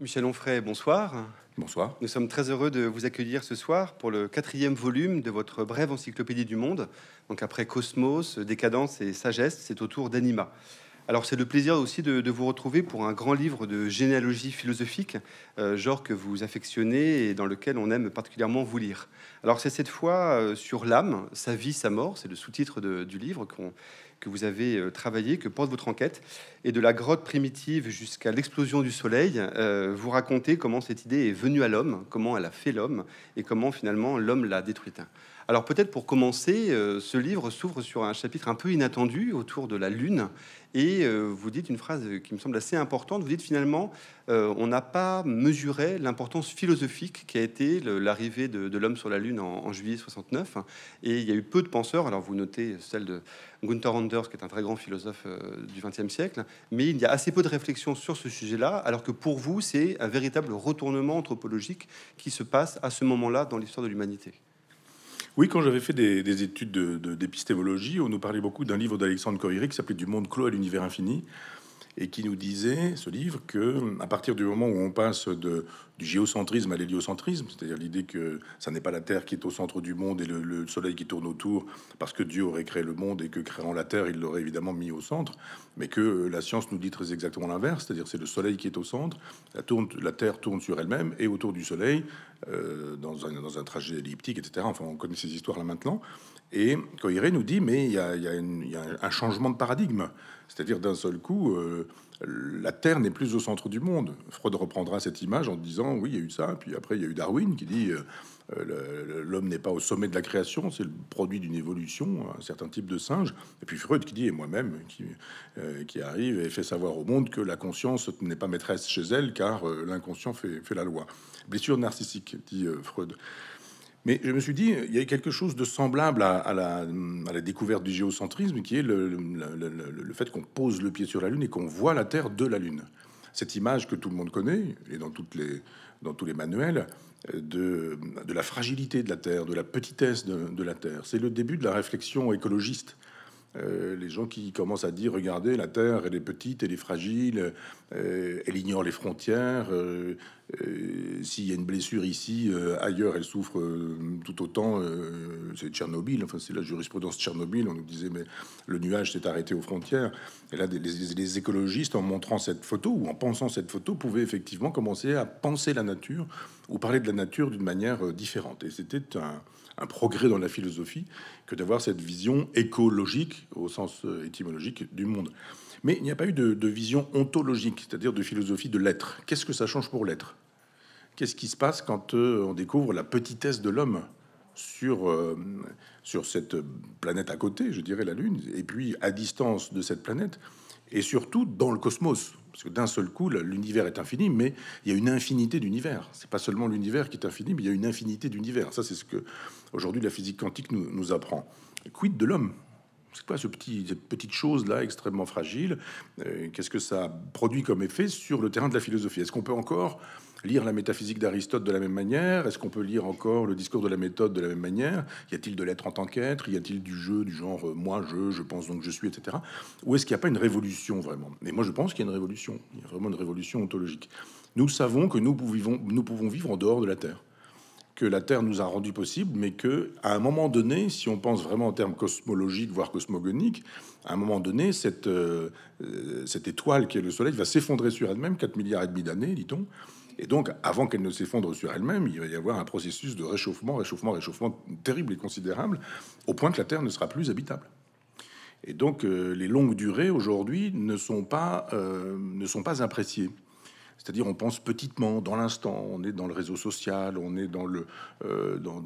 Michel Onfray, bonsoir. Bonsoir. Nous sommes très heureux de vous accueillir ce soir pour le quatrième volume de votre brève encyclopédie du monde. Donc après Cosmos, Décadence et Sagesse, c'est au tour d'Anima. Alors c'est le plaisir aussi de, vous retrouver pour un grand livre de généalogie philosophique, euh, genre que vous affectionnez et dans lequel on aime particulièrement vous lire. Alors c'est cette fois euh, sur l'âme, sa vie, sa mort, c'est le sous-titre du livre qu'on que vous avez euh, travaillé, que porte votre enquête. Et de la grotte primitive jusqu'à l'explosion du soleil, euh, vous racontez comment cette idée est venue à l'homme, comment elle a fait l'homme et comment finalement l'homme l'a détruite. Alors peut-être pour commencer, euh, ce livre s'ouvre sur un chapitre un peu inattendu autour de la Lune. Et euh, vous dites une phrase qui me semble assez importante. Vous dites finalement, euh, on n'a pas mesuré l'importance philosophique qui a été l'arrivée de, l'homme sur la Lune en, juillet 69. Et il y a eu peu de penseurs. Alors vous notez celle de Gunther Anders, qui est un très grand philosophe du XXe siècle. Mais il y a assez peu de réflexions sur ce sujet-là, alors que pour vous, c'est un véritable retournement anthropologique qui se passe à ce moment-là dans l'histoire de l'humanité. Oui, quand j'avais fait des, études d'épistémologie, on nous parlait beaucoup d'un livre d'Alexandre Coiré qui s'appelait Du monde clos à l'univers infini et qui nous disait, ce livre, que à partir du moment où on passe du géocentrisme à l'héliocentrisme, c'est-à-dire l'idée que ça n'est pas la Terre qui est au centre du monde et le, Soleil qui tourne autour, parce que Dieu aurait créé le monde et que créant la Terre, il l'aurait évidemment mis au centre, mais que la science nous dit très exactement l'inverse, c'est-à-dire c'est le Soleil qui est au centre, la Terre tourne sur elle-même et autour du Soleil, euh, dans, un, dans, un, trajet elliptique, etc. Enfin, on connaît ces histoires là maintenant. Et Coiré nous dit, mais il y, y a, un changement de paradigme. C'est-à-dire d'un seul coup, euh, la Terre n'est plus au centre du monde. Freud reprendra cette image en disant, oui, il y a eu ça. Puis après, il y a eu Darwin qui dit, euh, euh, l'homme n'est pas au sommet de la création, c'est le produit d'une évolution, un certain type de singe. Et puis Freud qui dit, et moi-même, qui, euh, arrive et fait savoir au monde que la conscience n'est pas maîtresse chez elle, car euh, l'inconscient fait, la loi. Blessure narcissique, dit Freud. Mais je me suis dit, il y a quelque chose de semblable à, la, découverte du géocentrisme, qui est le, fait qu'on pose le pied sur la Lune et qu'on voit la Terre de la Lune. Cette image que tout le monde connaît, et dans, dans tous les manuels, de, la fragilité de la Terre, de la petitesse de la Terre. C'est le début de la réflexion écologiste euh, les gens qui commencent à dire regardez, la Terre, elle est petite, elle est fragile, euh, elle ignore les frontières. Euh, s'il y a une blessure ici, ailleurs, elle souffre tout autant. c'est Tchernobyl, enfin, c'est la jurisprudence Tchernobyl. On nous disait mais le nuage s'est arrêté aux frontières. Et là, les, les, écologistes, en montrant cette photo ou en pensant cette photo, pouvaient effectivement commencer à penser la nature ou parler de la nature d'une manière différente. Et c'était un un progrès dans la philosophie que d'avoir cette vision écologique au sens euh, étymologique du monde. Mais il n'y a pas eu de, vision ontologique, c'est-à-dire de philosophie de l'être. Qu'est-ce que ça change pour l'être Qu'est-ce qui se passe quand euh, on découvre la petitesse de l'homme sur, euh, sur cette planète à côté, je dirais la Lune, et puis à distance de cette planète, et surtout dans le cosmos parce que d'un seul coup, l'univers est infini, mais il y a une infinité d'univers. C'est pas seulement l'univers qui est infini, mais il y a une infinité d'univers. Ça, c'est ce que Aujourd'hui, la physique quantique nous, nous apprend. Quid de l'homme c'est quoi ce petit, cette petite chose-là extrêmement fragile euh, Qu'est-ce que ça produit comme effet sur le terrain de la philosophie Est-ce qu'on peut encore lire la métaphysique d'Aristote de la même manière Est-ce qu'on peut lire encore le discours de la méthode de la même manière Y a-t-il de l'être en tant qu'être Y a-t-il du jeu du genre euh, moi, je, je pense donc je suis, etc. Ou est-ce qu'il n'y a pas une révolution vraiment Mais moi je pense qu'il y a une révolution. Il y a vraiment une révolution ontologique. Nous savons que nous, pouvons, nous pouvons vivre en dehors de la Terre que la Terre nous a rendu possible, mais que à un moment donné, si on pense vraiment en termes cosmologiques, voire cosmogoniques, à un moment donné, cette, euh, euh, cette étoile qui est le Soleil va s'effondrer sur elle-même, 4 milliards et demi d'années, dit-on. Et donc, avant qu'elle ne s'effondre sur elle-même, il va y avoir un processus de réchauffement, réchauffement, réchauffement terrible et considérable, au point que la Terre ne sera plus habitable. Et donc, euh, les longues durées aujourd'hui ne sont pas ne sont pas appréciées. C'est-à-dire on pense petitement, dans l'instant, on est dans le réseau social, on est dans, le, euh, dans,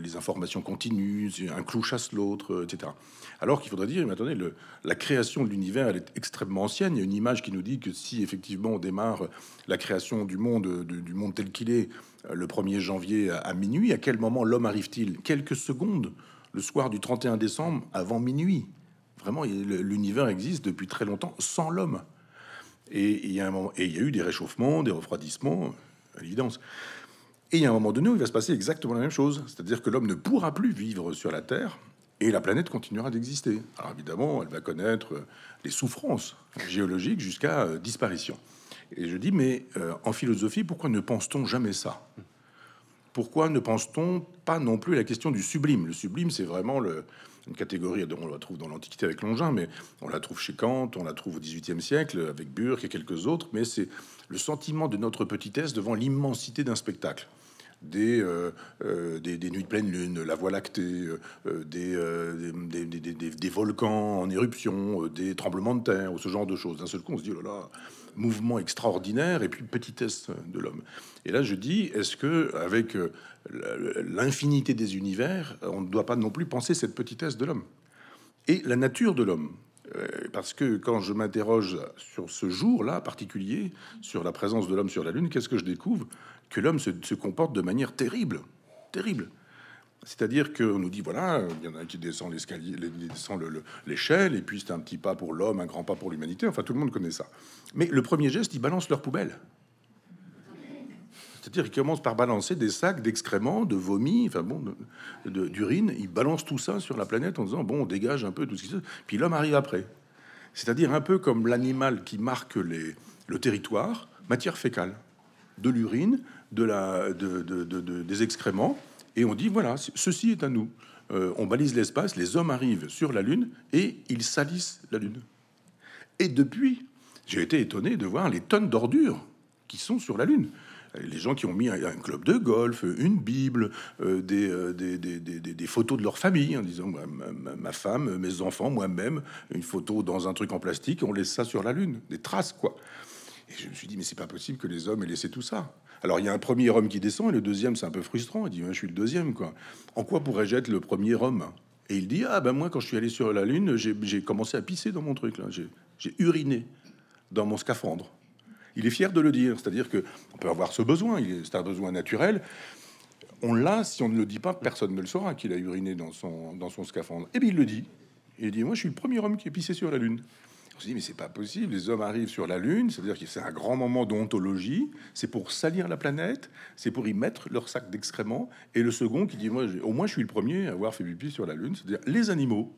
les informations continues, un clou chasse l'autre, euh, etc. Alors qu'il faudrait dire, maintenant attendez, le, la création de l'univers, elle est extrêmement ancienne. Il y a une image qui nous dit que si effectivement on démarre la création du monde, du, monde tel qu'il est, euh, le 1er janvier à minuit, à quel moment l'homme arrive-t-il Quelques secondes, le soir du 31 décembre, avant minuit. Vraiment, l'univers existe depuis très longtemps sans l'homme. Et il y a eu des réchauffements, des refroidissements, à l'évidence. Et il y a un moment donné où il va se passer exactement la même chose, c'est-à-dire que l'homme ne pourra plus vivre sur la Terre et la planète continuera d'exister. Alors évidemment, elle va connaître euh, les souffrances géologiques jusqu'à euh, disparition. Et je dis, mais euh, en philosophie, pourquoi ne pense-t-on jamais ça Pourquoi ne pense-t-on pas non plus à la question du sublime Le sublime, c'est vraiment le, une catégorie, on la trouve dans l'Antiquité avec Longin, mais on la trouve chez Kant, on la trouve au XVIIIe siècle avec Burke et quelques autres, mais c'est le sentiment de notre petitesse devant l'immensité d'un spectacle. Euh, euh, des, des, nuits de pleine lune, la Voie lactée, euh, des, des, volcans en éruption, des tremblements de terre, ou ce genre de choses. D'un seul coup, on se dit, oh là là, mouvement extraordinaire, et puis petitesse de l'homme. Et là, je dis, est-ce que avec l'infinité des univers, on ne doit pas non plus penser cette petitesse de l'homme et la nature de l'homme euh, parce que quand je m'interroge sur ce jour-là particulier, sur la présence de l'homme sur la Lune, qu'est-ce que je découvre Que l'homme se, comporte de manière terrible, terrible. C'est-à-dire qu'on nous dit, voilà, il y en a qui descend l'escalier, descend l'échelle, et puis c'est un petit pas pour l'homme, un grand pas pour l'humanité, enfin tout le monde connaît ça. Mais le premier geste, ils balancent leur poubelle. C'est-à-dire qu'il commence par balancer des sacs d'excréments, de vomi, enfin bon, d'urine. Il balance tout ça sur la planète en disant, bon, on dégage un peu tout ce qui se... Puis l'homme arrive après. C'est-à-dire un peu comme l'animal qui marque les, le territoire, matière fécale, de l'urine, de la, de, de, de, des excréments. Et on dit, voilà, ceci est à nous. Euh, on balise l'espace, les hommes arrivent sur la Lune et ils salissent la Lune. Et depuis, j'ai été étonné de voir les tonnes d'ordures qui sont sur la Lune les gens qui ont mis un, club de golf, une Bible, euh, euh, des, photos de leur famille, en disant ma, femme, mes enfants, moi-même, une photo dans un truc en plastique, on laisse ça sur la Lune, des traces, quoi. Et je me suis dit, mais c'est pas possible que les hommes aient laissé tout ça. Alors il y a un premier homme qui descend, et le deuxième, c'est un peu frustrant, il dit, hein, je suis le deuxième, quoi. En quoi pourrais-je être le premier homme et il dit Ah, ben moi, quand je suis allé sur la Lune, j'ai commencé à pisser dans mon truc, J'ai uriné dans mon scaphandre il est fier de le dire. C'est-à-dire que on peut avoir ce besoin, c'est un besoin naturel. On l'a, si on ne le dit pas, personne ne le saura qu'il a uriné dans son, dans son scaphandre. Et eh bien il le dit. Il dit, moi je suis le premier homme qui est pissé sur la Lune. On se dit, mais c'est pas possible, les hommes arrivent sur la Lune, c'est-à-dire que c'est un grand moment d'ontologie, c'est pour salir la planète, c'est pour y mettre leur sac d'excréments. Et le second qui dit, moi, au moins je suis le premier à avoir fait pipi sur la Lune, c'est-à-dire les animaux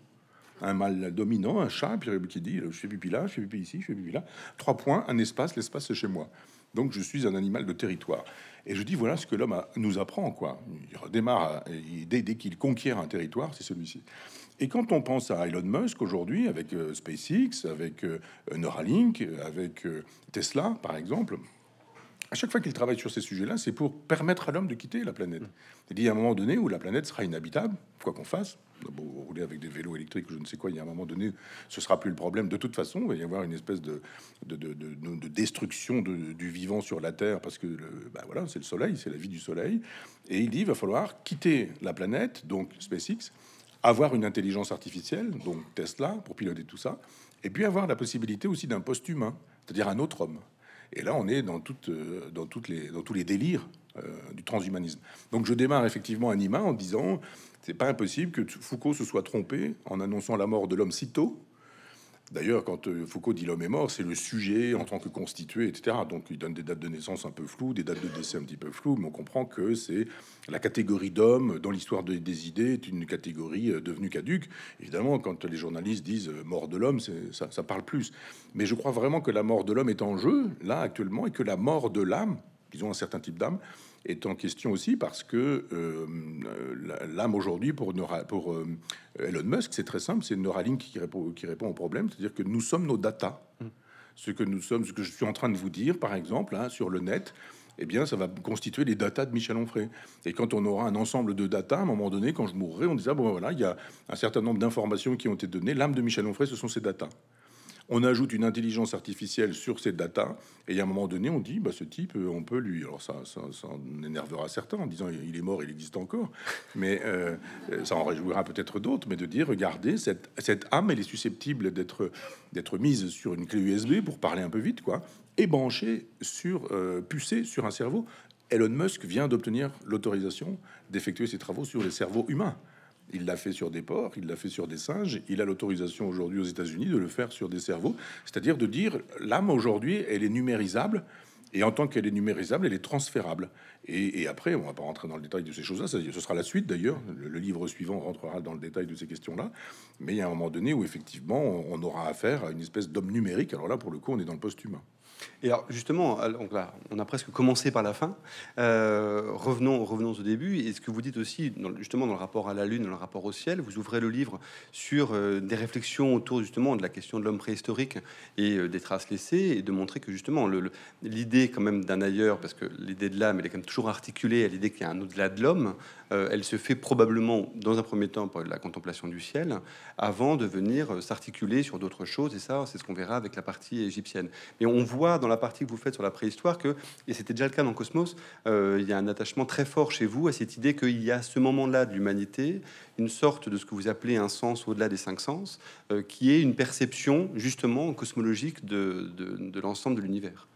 un mâle dominant, un chat, puis qui dit je fais pipi là, je fais pipi ici, je fais pipi là. Trois points, un espace, l'espace c'est chez moi. Donc je suis un animal de territoire. Et je dis voilà ce que l'homme nous apprend quoi. Il redémarre dès, qu'il conquiert un territoire, c'est celui-ci. Et quand on pense à Elon Musk aujourd'hui, avec euh, SpaceX, avec euh, Neuralink, avec euh, Tesla par exemple, à chaque fois qu'il travaille sur ces sujets-là, c'est pour permettre à l'homme de quitter la planète. Mmh. Il dit à un moment donné où la planète sera inhabitable, quoi qu'on fasse, rouler avec des vélos électriques ou je ne sais quoi, il y a un moment donné, ce sera plus le problème. De toute façon, il va y avoir une espèce de, de, destruction du vivant sur la Terre parce que bah voilà, c'est le soleil, c'est la vie du soleil. Et il dit il va falloir quitter la planète, donc SpaceX, avoir une intelligence artificielle, donc Tesla, pour piloter tout ça, et puis avoir la possibilité aussi d'un poste humain, c'est-à-dire un autre homme. Et là, on est dans, toute, euh, dans, toutes les, dans tous les délires euh, du transhumanisme. Donc je démarre effectivement anima en disant c'est pas impossible que Foucault se soit trompé en annonçant la mort de l'homme si tôt. D'ailleurs, quand euh, Foucault dit l'homme est mort, c'est le sujet en tant que constitué, etc. Donc il donne des dates de naissance un peu floues, des dates de décès un petit peu floues, mais on comprend que c'est la catégorie d'homme dans l'histoire des idées est une catégorie euh, devenue caduque. Évidemment, quand les journalistes disent euh, mort de l'homme, ça, ça parle plus. Mais je crois vraiment que la mort de l'homme est en jeu, là, actuellement, et que la mort de l'âme, disons un certain type d'âme, est en question aussi parce que euh, l'âme aujourd'hui pour, pour euh, Elon Musk, c'est très simple, c'est Neuralink qui répond, qui répond au problème, c'est-à-dire que nous sommes nos data. Mm. Ce que nous sommes, ce que je suis en train de vous dire, par exemple, hein, sur le net, eh bien, ça va constituer les datas de Michel Onfray. Et quand on aura un ensemble de data à un moment donné, quand je mourrai, on dira, bon, voilà, il y a un certain nombre d'informations qui ont été données. L'âme de Michel Onfray, ce sont ces datas. On ajoute une intelligence artificielle sur ces data, Et à un moment donné, on dit, bah, ce type, euh, on peut lui... Alors ça, ça, en énervera certains en disant, il est mort, il existe encore. Mais euh, euh, ça en réjouira peut-être d'autres. Mais de dire, regardez, cette, âme, elle est susceptible d'être d'être mise sur une clé USB, pour parler un peu vite, quoi, et branchée sur... pucer pucée sur un cerveau. Elon Musk vient d'obtenir l'autorisation d'effectuer ses travaux sur les cerveaux humains. Il l'a fait sur des porcs, il l'a fait sur des singes. Il a l'autorisation aujourd'hui aux États-Unis de le faire sur des cerveaux. C'est-à-dire de dire l'âme aujourd'hui, elle est numérisable. Et en tant qu'elle est numérisable, elle est transférable. Et, après, on ne va pas rentrer dans le détail de ces choses-là, ce sera la suite d'ailleurs. Le, livre suivant rentrera dans le détail de ces questions-là. Mais il y a un moment donné où effectivement, on, aura affaire à une espèce d'homme numérique. Alors là, pour le coup, on est dans le poste humain et alors justement, euh, donc là, on a presque commencé par la fin. Euh, revenons, revenons au début. Et ce que vous dites aussi, justement, dans le rapport à la Lune, dans le rapport au ciel, vous ouvrez le livre sur euh, des réflexions autour justement de la question de l'homme préhistorique et des traces laissées, et de montrer que justement l'idée quand même d'un ailleurs, parce que l'idée de l'âme, elle est quand même toujours articulée à l'idée qu'il y a un au-delà de l'homme, euh, elle se fait probablement, dans un premier temps, par la contemplation du ciel, avant de venir euh, s'articuler sur d'autres choses. Et ça, c'est ce qu'on verra avec la partie égyptienne. Mais on voit dans la partie que vous faites sur la préhistoire que, et c'était déjà le cas dans Cosmos, euh, il y a un attachement très fort chez vous à cette idée qu'il y a ce moment-là de l'humanité, une sorte de ce que vous appelez un sens au-delà des cinq sens, qui est une perception justement cosmologique de l'ensemble de l'univers.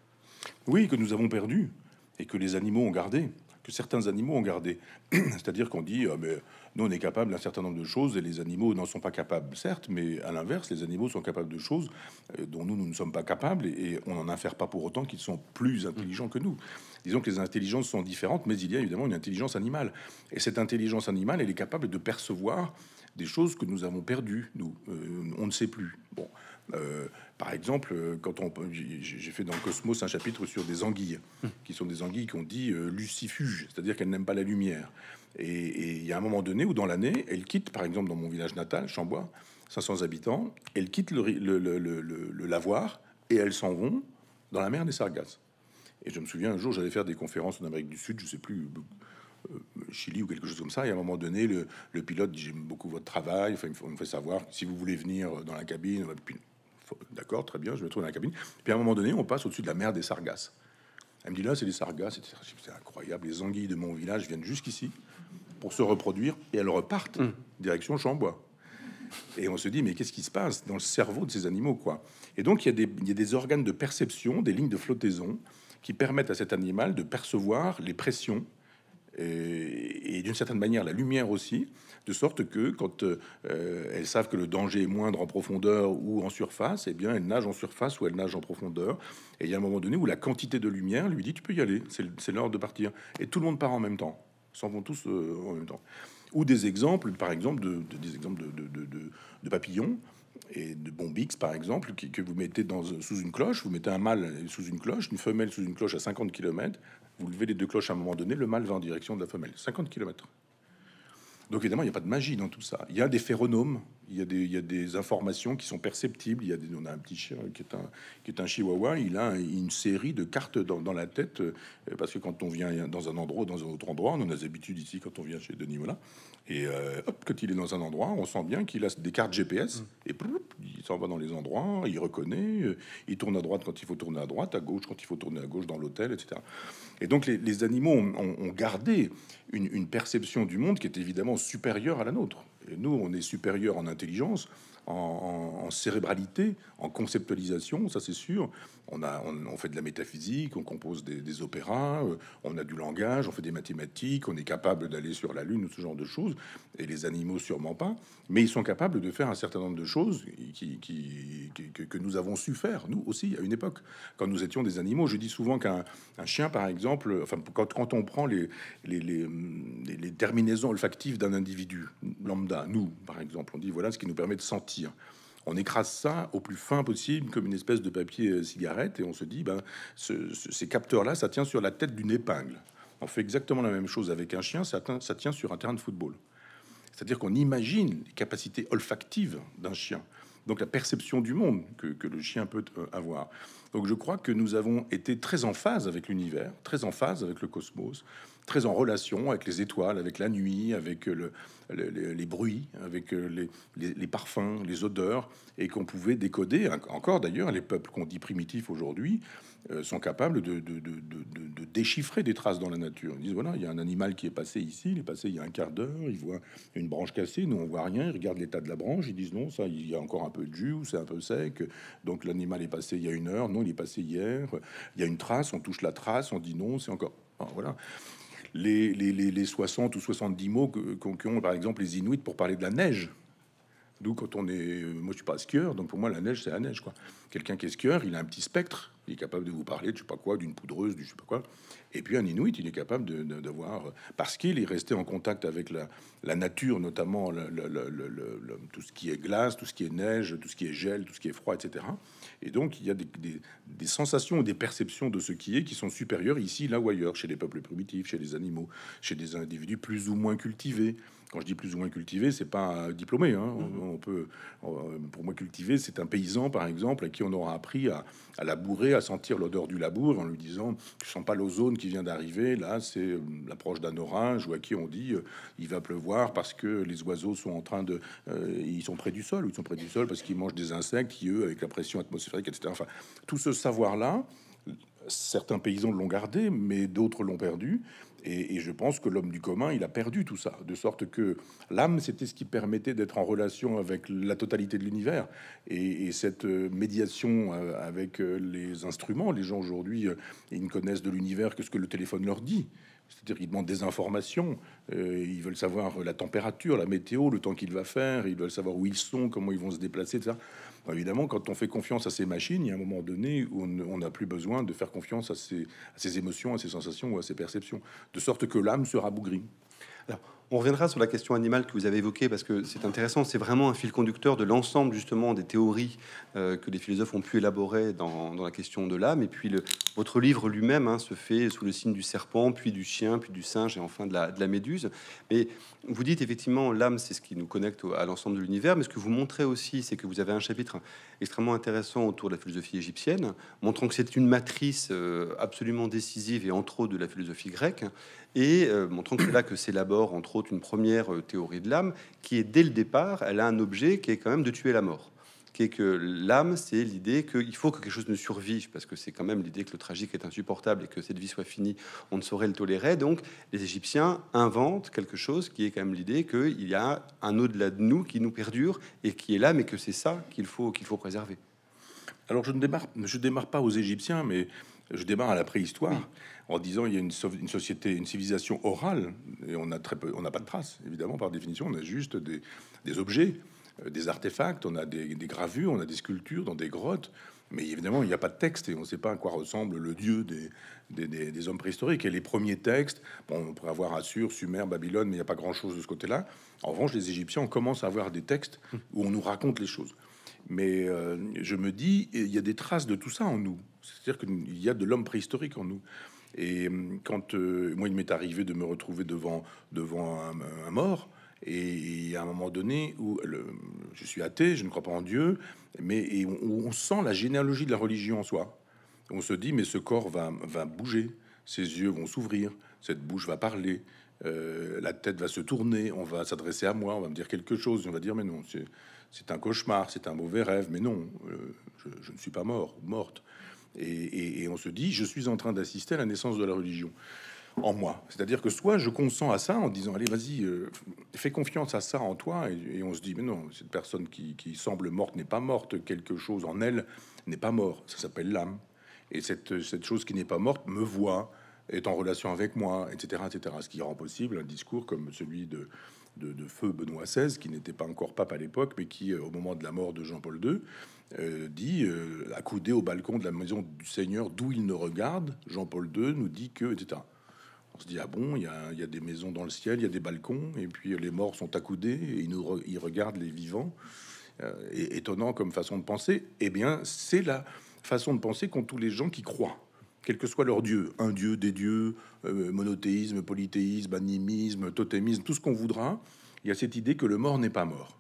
Oui, que nous avons perdu et que les animaux ont gardé certains animaux ont gardé. C'est-à-dire qu'on dit, ah, mais, nous on est capable d'un certain nombre de choses et les animaux n'en sont pas capables, certes, mais à l'inverse, les animaux sont capables de choses euh, dont nous, nous ne sommes pas capables et, on n'en infère pas pour autant qu'ils sont plus intelligents que nous. Disons que les intelligences sont différentes, mais il y a évidemment une intelligence animale. Et cette intelligence animale, elle est capable de percevoir des choses que nous avons perdues, nous. Euh, on ne sait plus. Bon, euh, par exemple, euh, quand on, j'ai fait dans Cosmos un chapitre sur des anguilles, hmm. qui sont des anguilles qu'on dit euh, lucifuge, lucifuges, c'est-à-dire qu'elles n'aiment pas la lumière. Et il y a un moment donné où dans l'année, elles quittent, par exemple dans mon village natal, Chambois, 500 habitants, elles quittent le, le, le, lavoir et elles s'en vont dans la mer des Sargasses. Et je me souviens, un jour, j'allais faire des conférences en Amérique du Sud, je sais plus, Chili ou quelque chose comme ça. Et à un moment donné, le, pilote dit J'aime beaucoup votre travail. Enfin, on me fait savoir si vous voulez venir dans la cabine. D'accord, très bien, je me trouve dans la cabine. Puis à un moment donné, on passe au-dessus de la mer des Sargasses. Elle me dit là, c'est des Sargasses, c'est incroyable. Les anguilles de mon village viennent jusqu'ici pour se reproduire et elles repartent mm. direction Chambois. Et on se dit, mais qu'est-ce qui se passe dans le cerveau de ces animaux, quoi Et donc, il y, a des organes de perception, des lignes de flottaison, qui permettent à cet animal de percevoir les pressions et d'une certaine manière la lumière aussi, de sorte que quand euh, euh, elles savent que le danger est moindre en profondeur ou en surface, eh bien elles nagent en surface ou elles nagent en profondeur. Et il y a un moment donné où la quantité de lumière lui dit tu peux y aller, c'est l'heure de partir. Et tout le monde part en même temps, s'en vont tous euh, en même temps. Ou des exemples, par exemple, de, des exemples de, papillons et de bombix par exemple, que vous mettez sous une cloche, vous mettez un mâle sous une cloche, une femelle sous une cloche à 50 km, vous levez les deux cloches à un moment donné, le mâle va en direction de la femelle, 50 km. Donc évidemment, il n'y a pas de magie dans tout ça. Il y a des phéronomes, il y a des, informations qui sont perceptibles. Il y a des, on a un petit chien qui est un, qui est un chihuahua, il a une série de cartes dans, la tête, euh, parce que quand on vient dans un endroit dans un autre endroit, on a des habitudes ici quand on vient chez Denis Mola, et euh, hop, quand il est dans un endroit, on sent bien qu'il a des cartes GPS, mm. et on va dans les endroits, il reconnaît, euh, il tourne à droite quand il faut tourner à droite, à gauche quand il faut tourner à gauche dans l'hôtel, etc. Et donc les, animaux ont, gardé une perception du monde qui est évidemment supérieure à la nôtre nous, on est supérieur en intelligence, en, cérébralité, en conceptualisation, ça c'est sûr. On, a, fait de la métaphysique, on compose des, opéras, euh, on a du langage, on fait des mathématiques, on est capable d'aller sur la Lune, ou ce genre de choses, et les animaux sûrement pas, mais ils sont capables de faire un certain nombre de choses qui, que, nous avons su faire, nous aussi, à une époque, quand nous étions des animaux. Je dis souvent qu'un chien, par exemple, enfin, quand, on prend les, les, les terminaisons olfactives d'un individu, Hein. nous, par exemple, on dit voilà ce qui nous permet de sentir. On écrase ça au plus fin possible, comme une espèce de papier euh, cigarette, et on se dit, ben, ces capteurs-là, ça tient sur la tête d'une épingle. On fait exactement la même chose avec un chien, ça, tient, sur un terrain de football. C'est-à-dire qu'on imagine les capacités olfactives d'un chien, donc la perception du monde que, le chien peut euh, avoir. Donc je crois que nous avons été très en phase avec l'univers, très en phase avec le cosmos, très en relation avec les étoiles, avec la nuit, avec euh, les, bruits, avec euh, les, parfums, les odeurs, et qu'on pouvait décoder. Encore d'ailleurs, les peuples qu'on dit primitifs aujourd'hui euh, sont capables de, de, déchiffrer des traces dans la nature. Ils disent voilà, il y a un animal qui est passé ici, il est passé il y a un quart d'heure, il voit une branche cassée, nous on voit rien, ils regardent l'état de la branche, ils disent non, ça il y a encore un peu de jus, c'est un peu sec, donc l'animal est passé il y a une heure, non, il est passé hier, il y a une trace, on touche la trace, on dit non, c'est encore. Voilà les, les, 60 ou 70 mots qu'ont, par exemple, les Inuits pour parler de la neige. D'où quand on est... Moi, je suis pas skieur, donc pour moi, la neige, c'est la neige. quoi. Quelqu'un qui est skieur, il a un petit spectre il est capable de vous parler de je sais pas quoi, d'une poudreuse, du je sais pas quoi. Et puis un Inuit, il est capable de, d'avoir euh, parce qu'il est resté en contact avec la, la nature, notamment le, tout ce qui est glace, tout ce qui est neige, tout ce qui est gel, tout ce qui est froid, etc. Et donc il y a des, des, sensations des perceptions de ce qui est qui sont supérieures ici, là ou ailleurs, chez les peuples primitifs, chez les animaux, chez des individus plus ou moins cultivés. Quand je dis plus ou moins cultivé, c'est pas diplômé. Hein. Mhm. On, peut, pour moi, cultiver, c'est un paysan, par exemple, à qui on aura appris à, à labourer, à sentir l'odeur du labour en lui disant ce sens pas l'ozone qui vient d'arriver Là, c'est euh, l'approche d'un orage ou à qui on dit euh, Il va pleuvoir parce que les oiseaux sont en train de. Euh, ils sont près du sol, ou ils sont près du sol parce qu'ils mangent des insectes qui, eux, avec la pression atmosphérique, etc. Enfin, tout ce savoir-là, certains paysans l'ont gardé, mais d'autres l'ont perdu. Et, je pense que l'homme du commun, il a perdu tout ça, de sorte que l'âme, c'était ce qui permettait d'être en relation avec la totalité de l'univers. et, cette euh, médiation euh, avec euh, les instruments, les gens aujourd'hui, ils ne connaissent de l'univers que ce que le téléphone leur dit. C'est-à-dire qu'ils demandent des informations. Euh, ils veulent savoir la température, la météo, le temps qu'il va faire. Ils veulent savoir où ils sont, comment ils vont se déplacer, etc. évidemment, quand on fait confiance à ces machines, il y a un moment donné où on n'a plus besoin de faire confiance à ces émotions, à ces sensations ou à ces perceptions. De sorte que l'âme sera bougrie. On reviendra sur la question animale que vous avez évoquée parce que c'est intéressant, c'est vraiment un fil conducteur de l'ensemble justement des théories euh, que les philosophes ont pu élaborer dans, la question de l'âme. Et puis le, votre livre lui-même hein, se fait sous le signe du serpent, puis du chien, puis du singe et enfin de la, de la méduse. Mais vous dites effectivement l'âme, c'est ce qui nous connecte à l'ensemble de l'univers, mais ce que vous montrez aussi, c'est que vous avez un chapitre extrêmement intéressant autour de la philosophie égyptienne, montrant que c'est une matrice euh, absolument décisive et entre autres de la philosophie grecque, et euh, montrant que c'est là que s'élabore entre autres une première euh, théorie de l'âme qui est dès le départ, elle a un objet qui est quand même de tuer la mort. Qui est que l'âme, c'est l'idée qu'il faut que quelque chose ne survive, parce que c'est quand même l'idée que le tragique est insupportable et que cette vie soit finie, on ne saurait le tolérer. Donc les Égyptiens inventent quelque chose qui est quand même l'idée qu'il y a un au-delà de nous qui nous perdure et qui est là, mais que c'est ça qu'il faut, qu'il faut préserver. Alors je ne démarre, je démarre pas aux Égyptiens, mais je démarre à la préhistoire en disant il y a une, société, une civilisation orale, et on a très peu, on n'a pas de traces, évidemment, par définition, on a juste des, objets, euh, des artefacts, on a des, gravures, on a des sculptures dans des grottes, mais évidemment, il n'y a pas de texte et on ne sait pas à quoi ressemble le dieu des, hommes préhistoriques. Et les premiers textes, bon, on pourrait avoir Assur, Sumer, Babylone, mais il n'y a pas grand chose de ce côté-là. En revanche, les Égyptiens, commencent à avoir des textes où on nous raconte les choses. Mais euh, je me dis, il y a des traces de tout ça en nous. C'est-à-dire qu'il y a de l'homme préhistorique en nous. Et euh, quand euh, moi, il m'est arrivé de me retrouver devant, devant un, mort, et, à un moment donné où je suis athée, je ne crois pas en Dieu, mais on, sent la généalogie de la religion en soi. On se dit, mais ce corps va, bouger, ses yeux vont s'ouvrir, cette bouche va parler, euh, la tête va se tourner, on va s'adresser à moi, on va me dire quelque chose, on va dire, mais non, c'est un cauchemar, c'est un mauvais rêve, mais non, je, je, ne suis pas mort ou morte. Et, on se dit, je suis en train d'assister à la naissance de la religion en moi. C'est-à-dire que soit je consens à ça en disant allez vas-y, euh, fais confiance à ça en toi, et, on se dit mais non, cette personne qui, qui semble morte n'est pas morte, quelque chose en elle n'est pas mort, ça s'appelle l'âme. Et cette, cette chose qui n'est pas morte me voit, est en relation avec moi, etc., etc. Ce qui rend possible un discours comme celui de de, feu Benoît XVI, qui n'était pas encore pape à l'époque, mais qui, euh, au moment de la mort de Jean-Paul II, euh, dit, euh, accoudé au balcon de la maison du Seigneur, d'où il ne regarde, Jean-Paul II nous dit que, etc. On se dit, ah bon, il y, a, des maisons dans le ciel, il y a des balcons, et puis les morts sont accoudés, et ils, nous regardent les vivants. et, étonnant comme façon de penser, eh bien, c'est la façon de penser qu'ont tous les gens qui croient quel que soit leur dieu, un dieu, des dieux, euh, monothéisme, polythéisme, animisme, totémisme, tout ce qu'on voudra, il y a cette idée que le mort n'est pas mort.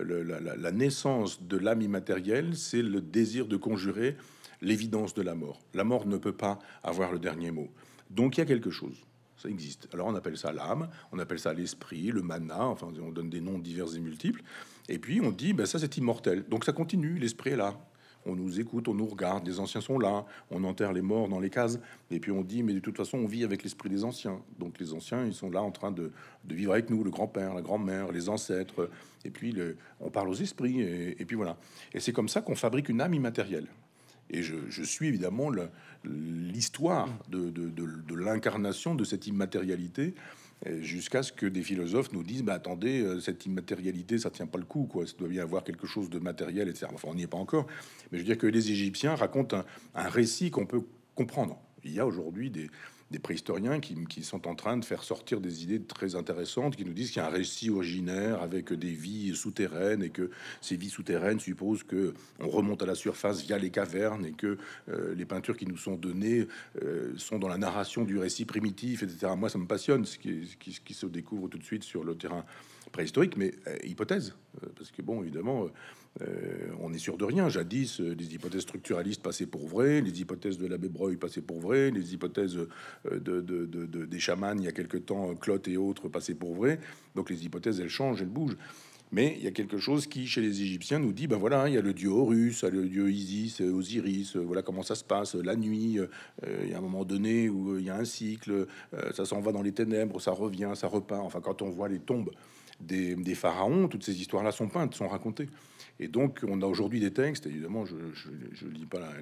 Euh, la, naissance de l'âme immatérielle, c'est le désir de conjurer l'évidence de la mort. La mort ne peut pas avoir le dernier mot. Donc il y a quelque chose. Ça existe. Alors on appelle ça l'âme, on appelle ça l'esprit, le mana, enfin on donne des noms divers et multiples. Et puis on dit, ben, ça c'est immortel. Donc ça continue, l'esprit est là on nous écoute, on nous regarde, les anciens sont là, on enterre les morts dans les cases, et puis on dit, mais de toute façon, on vit avec l'esprit des anciens. Donc les anciens, ils sont là en train de, vivre avec nous, le grand-père, la grand-mère, les ancêtres, et puis le, on parle aux esprits, et, puis voilà. Et c'est comme ça qu'on fabrique une âme immatérielle. Et je, suis évidemment l'histoire de, de l'incarnation de cette immatérialité jusqu'à ce que des philosophes nous disent bah, attendez, euh, cette immatérialité, ça tient pas le coup, quoi. Ça doit bien avoir quelque chose de matériel, etc. Enfin, on n'y est pas encore. Mais je veux dire que les Égyptiens racontent un récit qu'on peut comprendre. Il y a aujourd'hui des, des préhistoriens qui, sont en train de faire sortir des idées très intéressantes, qui nous disent qu'il y a un récit originaire avec des vies souterraines et que ces vies souterraines supposent que on remonte à la surface via les cavernes et que euh, les peintures qui nous sont données euh, sont dans la narration du récit primitif, etc. Moi, ça me passionne ce qui, se découvre tout de suite sur le terrain préhistorique, mais euh, hypothèse, parce que bon, évidemment. Euh, on est sûr de rien. Jadis, euh, les hypothèses structuralistes passaient pour vraies, les hypothèses de l'abbé Breuil passaient pour vraies, les hypothèses euh, des chamans, il y a quelque temps, Clot et autres, passaient pour vraies. Donc les hypothèses, elles changent, elles bougent. Mais il y a quelque chose qui, chez les Égyptiens, nous dit, ben voilà, il y a le dieu Horus, le dieu Isis, Osiris, voilà comment ça se passe, la nuit, il y a un moment donné où il y a un cycle, ça s'en va dans les ténèbres, ça revient, ça repart. Enfin, quand on voit les tombes des pharaons, toutes ces histoires-là sont peintes, sont racontées. Et donc, on a aujourd'hui des textes, évidemment, je ne lis pas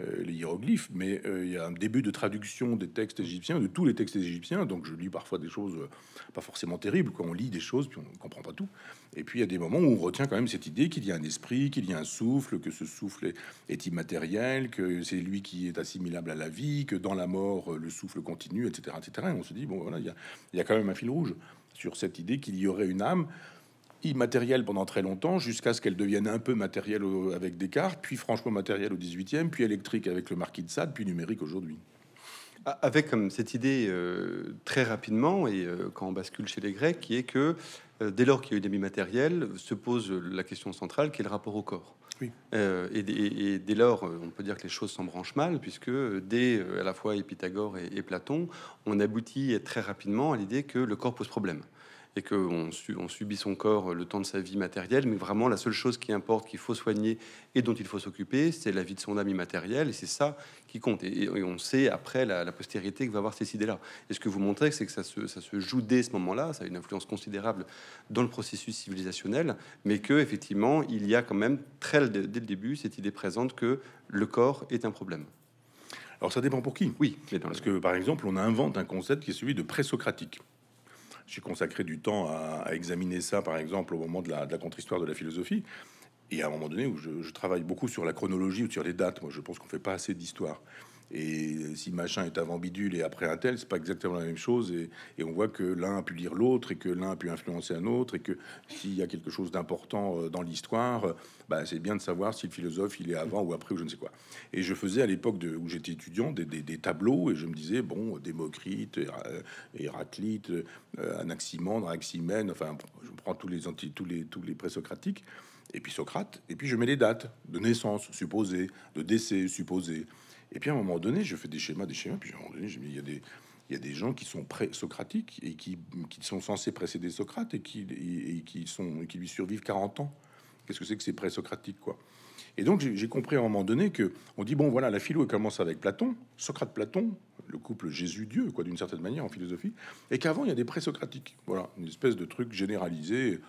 euh, les hiéroglyphes, mais euh, il y a un début de traduction des textes égyptiens, de tous les textes égyptiens. Donc, je lis parfois des choses euh, pas forcément terribles, quand on lit des choses, puis on ne comprend pas tout. Et puis, il y a des moments où on retient quand même cette idée qu'il y a un esprit, qu'il y a un souffle, que ce souffle est, immatériel, que c'est lui qui est assimilable à la vie, que dans la mort, le souffle continue, etc. etc. Et on se dit, bon, voilà, il y il y a quand même un fil rouge sur cette idée qu'il y aurait une âme immatériel pendant très longtemps, jusqu'à ce qu'elle devienne un peu matérielle avec Descartes, puis franchement matérielle au 18e, puis électrique avec le marquis de Sade, puis numérique aujourd'hui. Avec euh, cette idée euh, très rapidement, et euh, quand on bascule chez les Grecs, qui est que dès lors qu'il y a eu des immatériels, se pose la question centrale qui est le rapport au corps. Oui. et, dès lors, on peut dire que les choses branchent mal, puisque dès à la fois Pythagore et, et Platon, on aboutit très rapidement à l'idée que le corps pose problème et qu'on on subit son corps le temps de sa vie matérielle, mais vraiment la seule chose qui importe, qu'il faut soigner et dont il faut s'occuper, c'est la vie de son âme immatérielle, et c'est ça qui compte. Et, on sait après la, postérité que va avoir ces idées-là. Et ce que vous montrez, c'est que ça se, joue dès ce moment-là, ça a une influence considérable dans le processus civilisationnel, mais que effectivement, il y a quand même très dès le début cette idée présente que le corps est un problème. Alors ça dépend pour qui. Oui, parce que par exemple, on invente un concept qui est celui de présocratique. J'ai consacré du temps à, examiner ça, par exemple, au moment de la, contre-histoire de la philosophie. Et à un moment donné où je, je, travaille beaucoup sur la chronologie ou sur les dates, moi je pense qu'on fait pas assez d'histoire. Et si machin est avant bidule et après un tel, c'est pas exactement la même chose. Et, on voit que l'un a pu lire l'autre et que l'un a pu influencer un autre. Et que s'il y a quelque chose d'important euh, dans l'histoire, euh, bah, c'est bien de savoir si le philosophe il est avant ou après ou je ne sais quoi. Et je faisais à l'époque où j'étais étudiant des, tableaux et je me disais, bon, Démocrite, euh, Héraclite, Anaximandre, Anaximène, enfin, je prends tous les, tous les, tous les présocratiques et puis Socrate, et puis je mets les dates de naissance supposée, de décès supposé et puis à un moment donné, je fais des schémas, des schémas, puis je me dis, il y a des, il y a des gens qui sont pré-socratiques et qui, sont censés précéder Socrate et qui, qui, sont, qui lui survivent 40 ans. Qu'est-ce que c'est que ces pré-socratiques, quoi Et donc j'ai compris à un moment donné que on dit bon voilà la philo commence avec Platon, Socrate Platon, le couple Jésus Dieu quoi d'une certaine manière en philosophie, et qu'avant il y a des pré-socratiques, voilà une espèce de truc généralisé.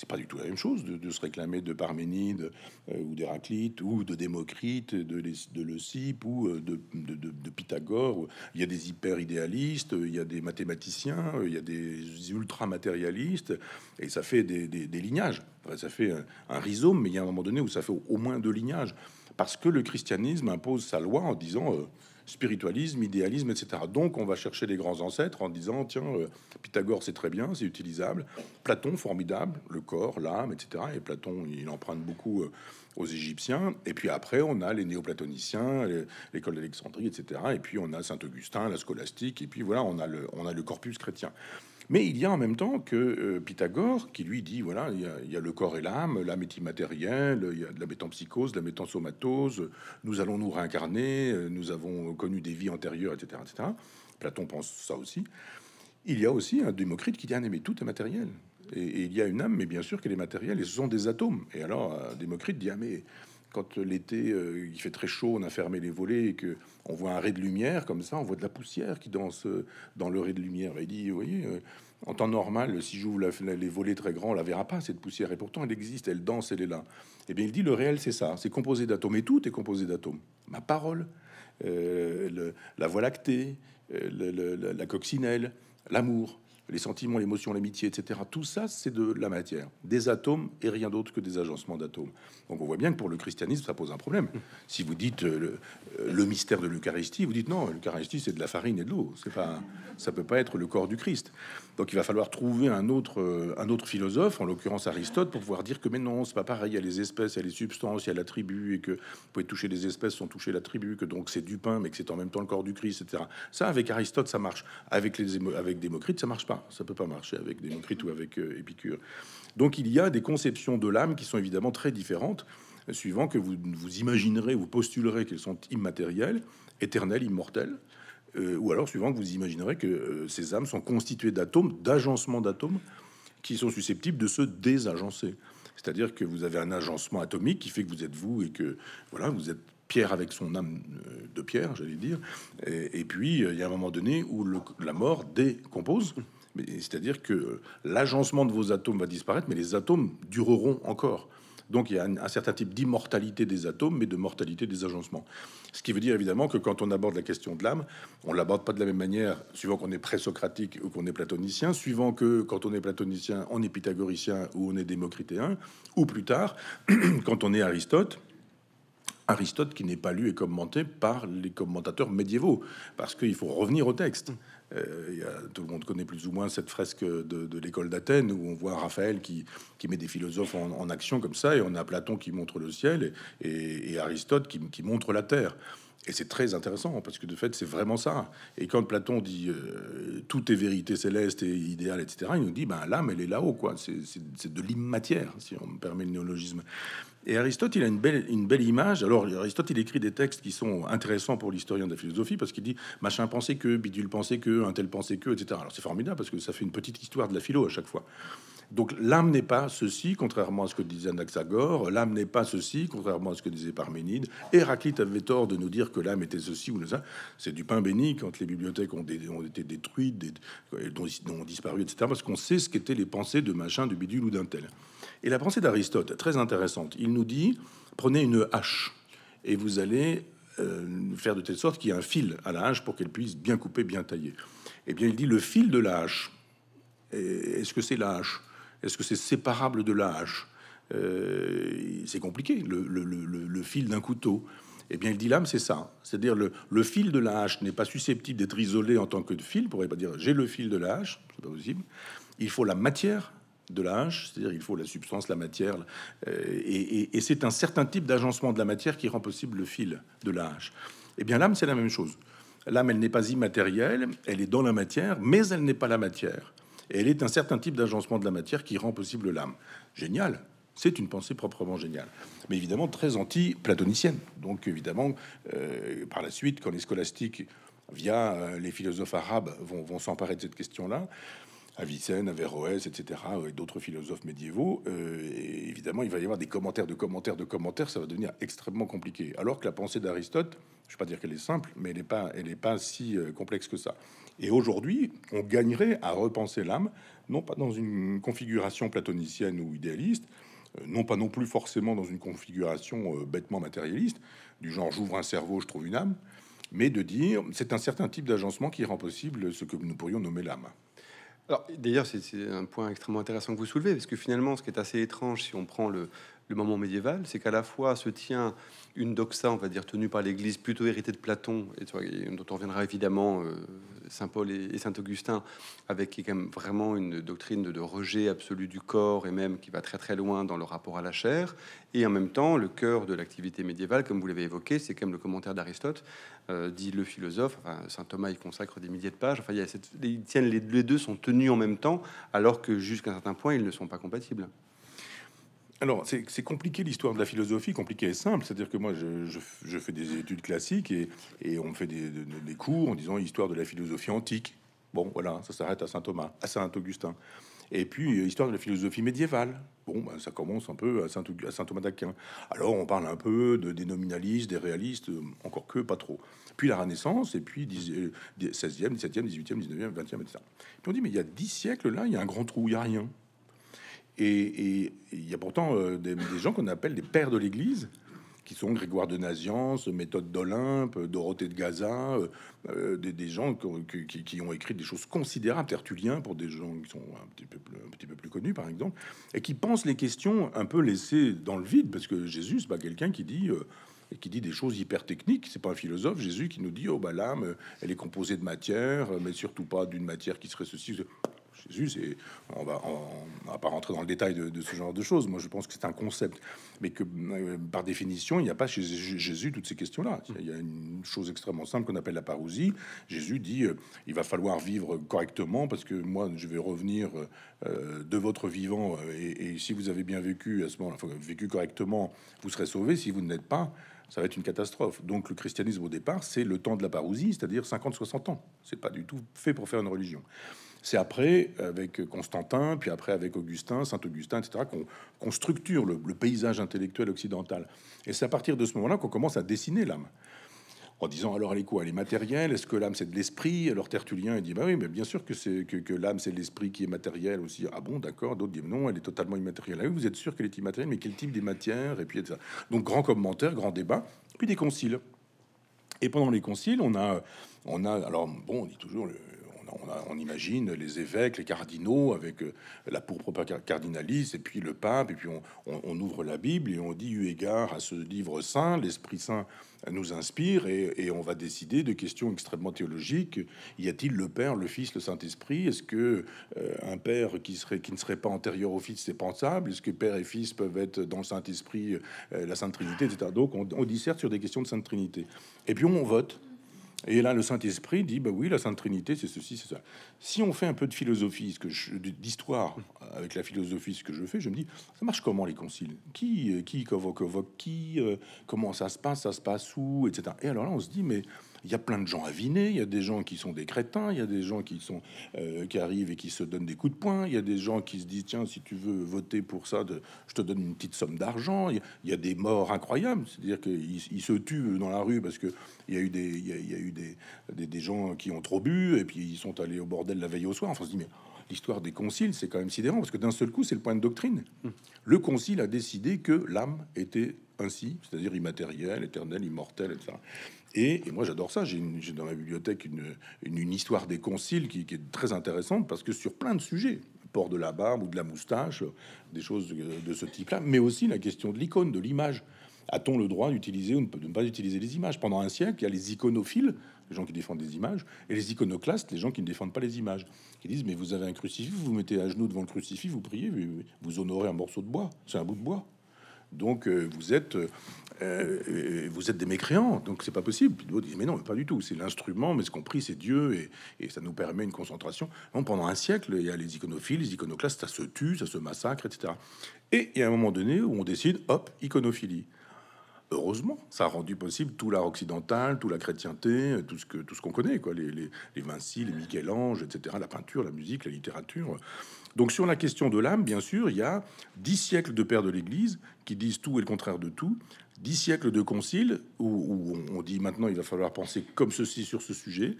C'est pas du tout la même chose de, se réclamer de Parménide euh, ou d'Héraclite ou de Démocrite, de, de Leucippe ou euh, de, Pythagore. Il y a des hyper-idéalistes, il y a des mathématiciens, euh, il y a des ultra-matérialistes, et ça fait des, lignages. ça fait un, rhizome, mais il y a un moment donné où ça fait au, moins deux lignages. Parce que le christianisme impose sa loi en disant spiritualisme, idéalisme, etc. Donc on va chercher les grands ancêtres en disant, tiens, euh, Pythagore c'est très bien, c'est utilisable, Platon formidable, le corps, l'âme, etc. Et Platon, il emprunte beaucoup... Euh, aux Égyptiens. Et puis après, on a les néoplatoniciens, l'école d'Alexandrie, etc. Et puis on a Saint Augustin, la scolastique. Et puis voilà, on a le, on a le corpus chrétien. Mais il y a en même temps que euh, Pythagore qui lui dit voilà, il y, a, le corps et l'âme, l'âme est immatérielle, il y a de la métampsychose, de la métansomatose, nous allons nous réincarner, euh, nous avons connu des vies antérieures, etc. etc. Platon pense ça aussi. Il y a aussi un Démocrite qui dit ah, mais tout est matériel. Et, il y a une âme, mais bien sûr qu'elle est matérielle, et ce sont des atomes. Et alors, euh, Démocrite dit, ah mais quand l'été, euh, il fait très chaud, on a fermé les volets, et que on voit un ray de lumière comme ça, on voit de la poussière qui danse euh, dans le ray de lumière. Et il dit, vous voyez, en temps normal, si j'ouvre les volets très grands, on la verra pas, cette poussière. Et pourtant, elle existe, elle danse, elle est là. Et eh bien, il dit, le réel, c'est ça, c'est composé d'atomes, et tout est composé d'atomes. Ma parole, la voie lactée, la coccinelle, l'amour les sentiments, l'émotion, l'amitié, etc. Tout ça, c'est de la matière, des atomes et rien d'autre que des agencements d'atomes. Donc on voit bien que pour le christianisme, ça pose un problème. Si vous dites euh, euh, le, mystère de l'Eucharistie, vous dites non, l'Eucharistie, c'est de la farine et de l'eau. C'est pas, ça peut pas être le corps du Christ. Donc il va falloir trouver un autre, euh, un autre philosophe, en l'occurrence Aristote, pour pouvoir dire que mais non, c'est pas pareil. Il y a les espèces, il y a les substances, il y a la tribu, et que vous pouvez toucher les espèces sont toucher la tribu, que donc c'est du pain, mais que c'est en même temps le corps du Christ, etc. Ça, avec Aristote, ça marche. Avec les avec Démocrite, ça marche pas ça peut pas marcher avec Démocrite ou avec euh, Épicure. Donc il y a des conceptions de l'âme qui sont évidemment très différentes, euh, suivant que vous, vous imaginerez, vous postulerez qu'elles sont immatérielles, éternelles, immortelles, euh, ou alors suivant que vous imaginerez que ces âmes sont constituées d'atomes, d'agencements d'atomes, qui sont susceptibles de se désagencer. C'est-à-dire que vous avez un agencement atomique qui fait que vous êtes vous et que voilà, vous êtes pierre avec son âme de pierre, j'allais dire. Et, puis, il y a un moment donné où la mort décompose c'est-à-dire que l'agencement de vos atomes va disparaître, mais les atomes dureront encore. Donc il y a un, certain type d'immortalité des atomes, mais de mortalité des agencements. Ce qui veut dire évidemment que quand on aborde la question de l'âme, on l'aborde pas de la même manière suivant qu'on est présocratique ou qu'on est platonicien, suivant que quand on est platonicien, on est pythagoricien ou on est démocritéen, ou plus tard, quand on est Aristote Aristote qui n'est pas lu et commenté par les commentateurs médiévaux, parce qu'il faut revenir au texte. Mm. Euh, tout le monde connaît plus ou moins cette fresque de, l'école d'Athènes où on voit Raphaël qui, met des philosophes en, action comme ça, et on a Platon qui montre le ciel et, Aristote qui, qui montre la terre. Et c'est très intéressant parce que de fait, c'est vraiment ça. Et quand Platon dit euh, tout est vérité céleste et idéal, etc., il nous dit ben l'âme, elle est là-haut, quoi. C'est de l'immatière, si on me permet le néologisme. Et Aristote, il a une belle, une belle image. Alors, Aristote, il écrit des textes qui sont intéressants pour l'historien de la philosophie parce qu'il dit machin pensait que, bidule pensait que, un tel pensait que, etc. Alors, c'est formidable parce que ça fait une petite histoire de la philo à chaque fois. Donc l'âme n'est pas ceci, contrairement à ce que disait Anaxagore, l'âme n'est pas ceci, contrairement à ce que disait Parménide. Héraclite avait tort de nous dire que l'âme était ceci ou ça. C'est du pain béni quand les bibliothèques ont, ont été détruites, euh, dont, ils ont disparu, etc. Parce qu'on sait ce qu'étaient les pensées de machin, de bidule ou d'un tel. Et la pensée d'Aristote, très intéressante, il nous dit, prenez une hache et vous allez euh, faire de telle sorte qu'il y ait un fil à la hache pour qu'elle puisse bien couper, bien tailler. Eh bien, il dit le fil de la hache. Est-ce que c'est la hache est-ce que c'est séparable de la hache euh, C'est compliqué, le, fil d'un couteau. Eh bien, le dilemme, c'est ça. C'est-à-dire, le, le, fil de la hache n'est pas susceptible d'être isolé en tant que fil. On pourrait pas dire j'ai le fil de la hache, c'est pas possible. Il faut la matière de la hache, c'est-à-dire il faut la substance, la matière, euh, et, et c'est un certain type d'agencement de la matière qui rend possible le fil de la hache. Eh bien, l'âme, c'est la même chose. L'âme, elle n'est pas immatérielle, elle est dans la matière, mais elle n'est pas la matière elle est un certain type d'agencement de la matière qui rend possible l'âme. Génial, c'est une pensée proprement géniale, mais évidemment très anti-platonicienne. Donc évidemment, euh, par la suite, quand les scolastiques, via euh, les philosophes arabes, vont, vont s'emparer de cette question-là, Avicenne, Averroès, etc., et d'autres philosophes médiévaux, euh, évidemment, il va y avoir des commentaires de commentaires de commentaires, ça va devenir extrêmement compliqué. Alors que la pensée d'Aristote, je ne vais pas dire qu'elle est simple, mais elle n'est pas, pas si euh, complexe que ça. Et aujourd'hui, on gagnerait à repenser l'âme, non pas dans une configuration platonicienne ou idéaliste, euh, non pas non plus forcément dans une configuration bêtement matérialiste, du genre j'ouvre un cerveau, je trouve une âme, mais de dire c'est un certain type d'agencement qui rend possible ce que nous pourrions nommer l'âme d'ailleurs, c'est un point extrêmement intéressant que vous soulevez, parce que finalement, ce qui est assez étrange, si on prend le, le moment médiéval, c'est qu'à la fois se tient une doxa, on va dire, tenue par l'Église, plutôt héritée de Platon, et dont on reviendra évidemment euh, Saint Paul et, Saint Augustin, avec qui quand même vraiment une doctrine de, rejet absolu du corps, et même qui va très très loin dans le rapport à la chair, et en même temps, le cœur de l'activité médiévale, comme vous l'avez évoqué, c'est quand même le commentaire d'Aristote, euh, dit le philosophe, Saint Thomas, y consacre des milliers de pages, enfin, il y a cette, ils tiennent, les deux sont tenus en même temps, alors que jusqu'à un certain point, ils ne sont pas compatibles alors, c'est compliqué l'histoire de la philosophie, compliqué et simple. C'est-à-dire que moi, je, fais des études classiques et, on fait des, cours en disant histoire de la philosophie antique. Bon, voilà, ça s'arrête à saint Thomas, à saint Augustin. Et puis, euh, histoire de la philosophie médiévale. Bon, ben, ça commence un peu à saint, Thomas d'Aquin. Alors, on parle un peu de, des nominalistes, des réalistes, euh, encore que pas trop. Puis la Renaissance, et puis 16e, 17e, 18e, 19e, 20e, etc. Puis on dit, mais il y a dix siècles là, il y a un grand trou, il n'y a rien. Et il y a pourtant euh, des, gens qu'on appelle des pères de l'Église, qui sont Grégoire de Naziance, Méthode d'Olympe, Dorothée de Gaza, euh, euh, des, gens qui, ont écrit des choses considérables, Tertullien, pour des gens qui sont un petit, peu, plus connus, par exemple, et qui pensent les questions un peu laissées dans le vide, parce que Jésus, c'est pas quelqu'un qui dit... et qui dit des choses hyper techniques. C'est pas un philosophe, Jésus, qui nous dit oh bah l'âme, elle est composée de matière, mais surtout pas d'une matière qui serait ceci. Jésus, c'est on va, on, va pas rentrer dans le détail de, ce genre de choses. Moi, je pense que c'est un concept, mais que euh, par définition, il n'y a pas chez Jésus toutes ces questions-là. Il y a une chose extrêmement simple qu'on appelle la parousie. Jésus dit euh, il va falloir vivre correctement parce que moi, je vais revenir euh, de votre vivant, et, si vous avez bien vécu à ce moment, là vécu correctement, vous serez sauvé. Si vous ne l'êtes pas, ça va être une catastrophe. Donc le christianisme au départ, c'est le temps de la parousie, c'est-à-dire 50-60 ans. C'est pas du tout fait pour faire une religion. C'est après, avec Constantin, puis après avec Augustin, Saint-Augustin, etc., qu'on structure le, paysage intellectuel occidental. Et c'est à partir de ce moment-là qu'on commence à dessiner l'âme. En disant alors elle est quoi Elle est matérielle Est-ce que l'âme c'est de l'esprit Alors Tertullien il dit bah oui mais bien sûr que que, l'âme c'est l'esprit qui est matériel aussi ah bon d'accord d'autres disent non elle est totalement immatérielle ah oui vous êtes sûr qu'elle est immatérielle mais quel type des matières et puis donc grand commentaire grand débat puis des conciles et pendant les conciles on a on a alors bon on dit toujours le, on, imagine les évêques, les cardinaux avec euh, la pourpre cardinalice, et puis le pape, et puis on, ouvre la Bible et on dit eu égard à ce livre saint, l'Esprit Saint nous inspire, et, on va décider de questions extrêmement théologiques. Y a-t-il le Père, le Fils, le Saint-Esprit Est-ce que euh, un Père qui, serait, qui ne serait pas antérieur au Fils, c'est pensable Est-ce que Père et Fils peuvent être dans le Saint-Esprit, euh, la Sainte Trinité, etc. Donc on, on disserte sur des questions de Sainte Trinité. Et puis on vote. Et là, le Saint-Esprit dit, bah oui, la Sainte Trinité, c'est ceci, c'est ça. Si on fait un peu de philosophie, ce que d'histoire avec la philosophie, ce que je fais, je me dis, ça marche comment les conciles Qui, euh, qui convoque, qui euh, Comment ça se passe Ça se passe où Etc. Et alors là, on se dit, mais il y a plein de gens avinés, il y a des gens qui sont des crétins, il y a des gens qui sont euh, qui arrivent et qui se donnent des coups de poing, il y a des gens qui se disent tiens si tu veux voter pour ça, je te donne une petite somme d'argent. Il, y, a des morts incroyables, c'est-à-dire qu'ils se tuent dans la rue parce que il y a eu des il y eu des, des, gens qui ont trop bu et puis ils sont allés au bordel la veille au soir. Enfin, se l'histoire des conciles, c'est quand même sidérant, parce que d'un seul coup, c'est le point de doctrine. Le concile a décidé que l'âme était ainsi, c'est-à-dire immatérielle, éternelle, immortelle, etc. Et, moi, j'adore ça. J'ai dans ma bibliothèque une, histoire des conciles qui, qui est très intéressante, parce que sur plein de sujets, port de la barbe ou de la moustache, des choses de ce type-là, mais aussi la question de l'icône, de l'image. A-t-on le droit d'utiliser ou de ne pas utiliser les images Pendant un siècle, il y a les iconophiles les gens qui défendent des images, et les iconoclastes, les gens qui ne défendent pas les images, qui disent mais vous avez un crucifix, vous vous mettez à genoux devant le crucifix, vous priez, vous honorez un morceau de bois, c'est un bout de bois. Donc euh, vous êtes euh, euh, vous êtes des mécréants, donc c'est pas possible. Puis mais non, pas du tout, c'est l'instrument, mais ce qu'on prie c'est Dieu et, ça nous permet une concentration. pendant un siècle, il y a les iconophiles, les iconoclastes, ça se tue, ça se massacre, etc. Et il y a un moment donné où on décide hop iconophilie heureusement, ça a rendu possible tout l'art occidental, tout la chrétienté, euh, tout ce que tout ce qu'on connaît, quoi, les, les, les Vinci, les Michel-Ange, etc., la peinture, la musique, la littérature. Donc sur la question de l'âme, bien sûr, il y a dix siècles de pères de l'Église qui disent tout et le contraire de tout, dix siècles de conciles où, on dit maintenant il va falloir penser comme ceci sur ce sujet,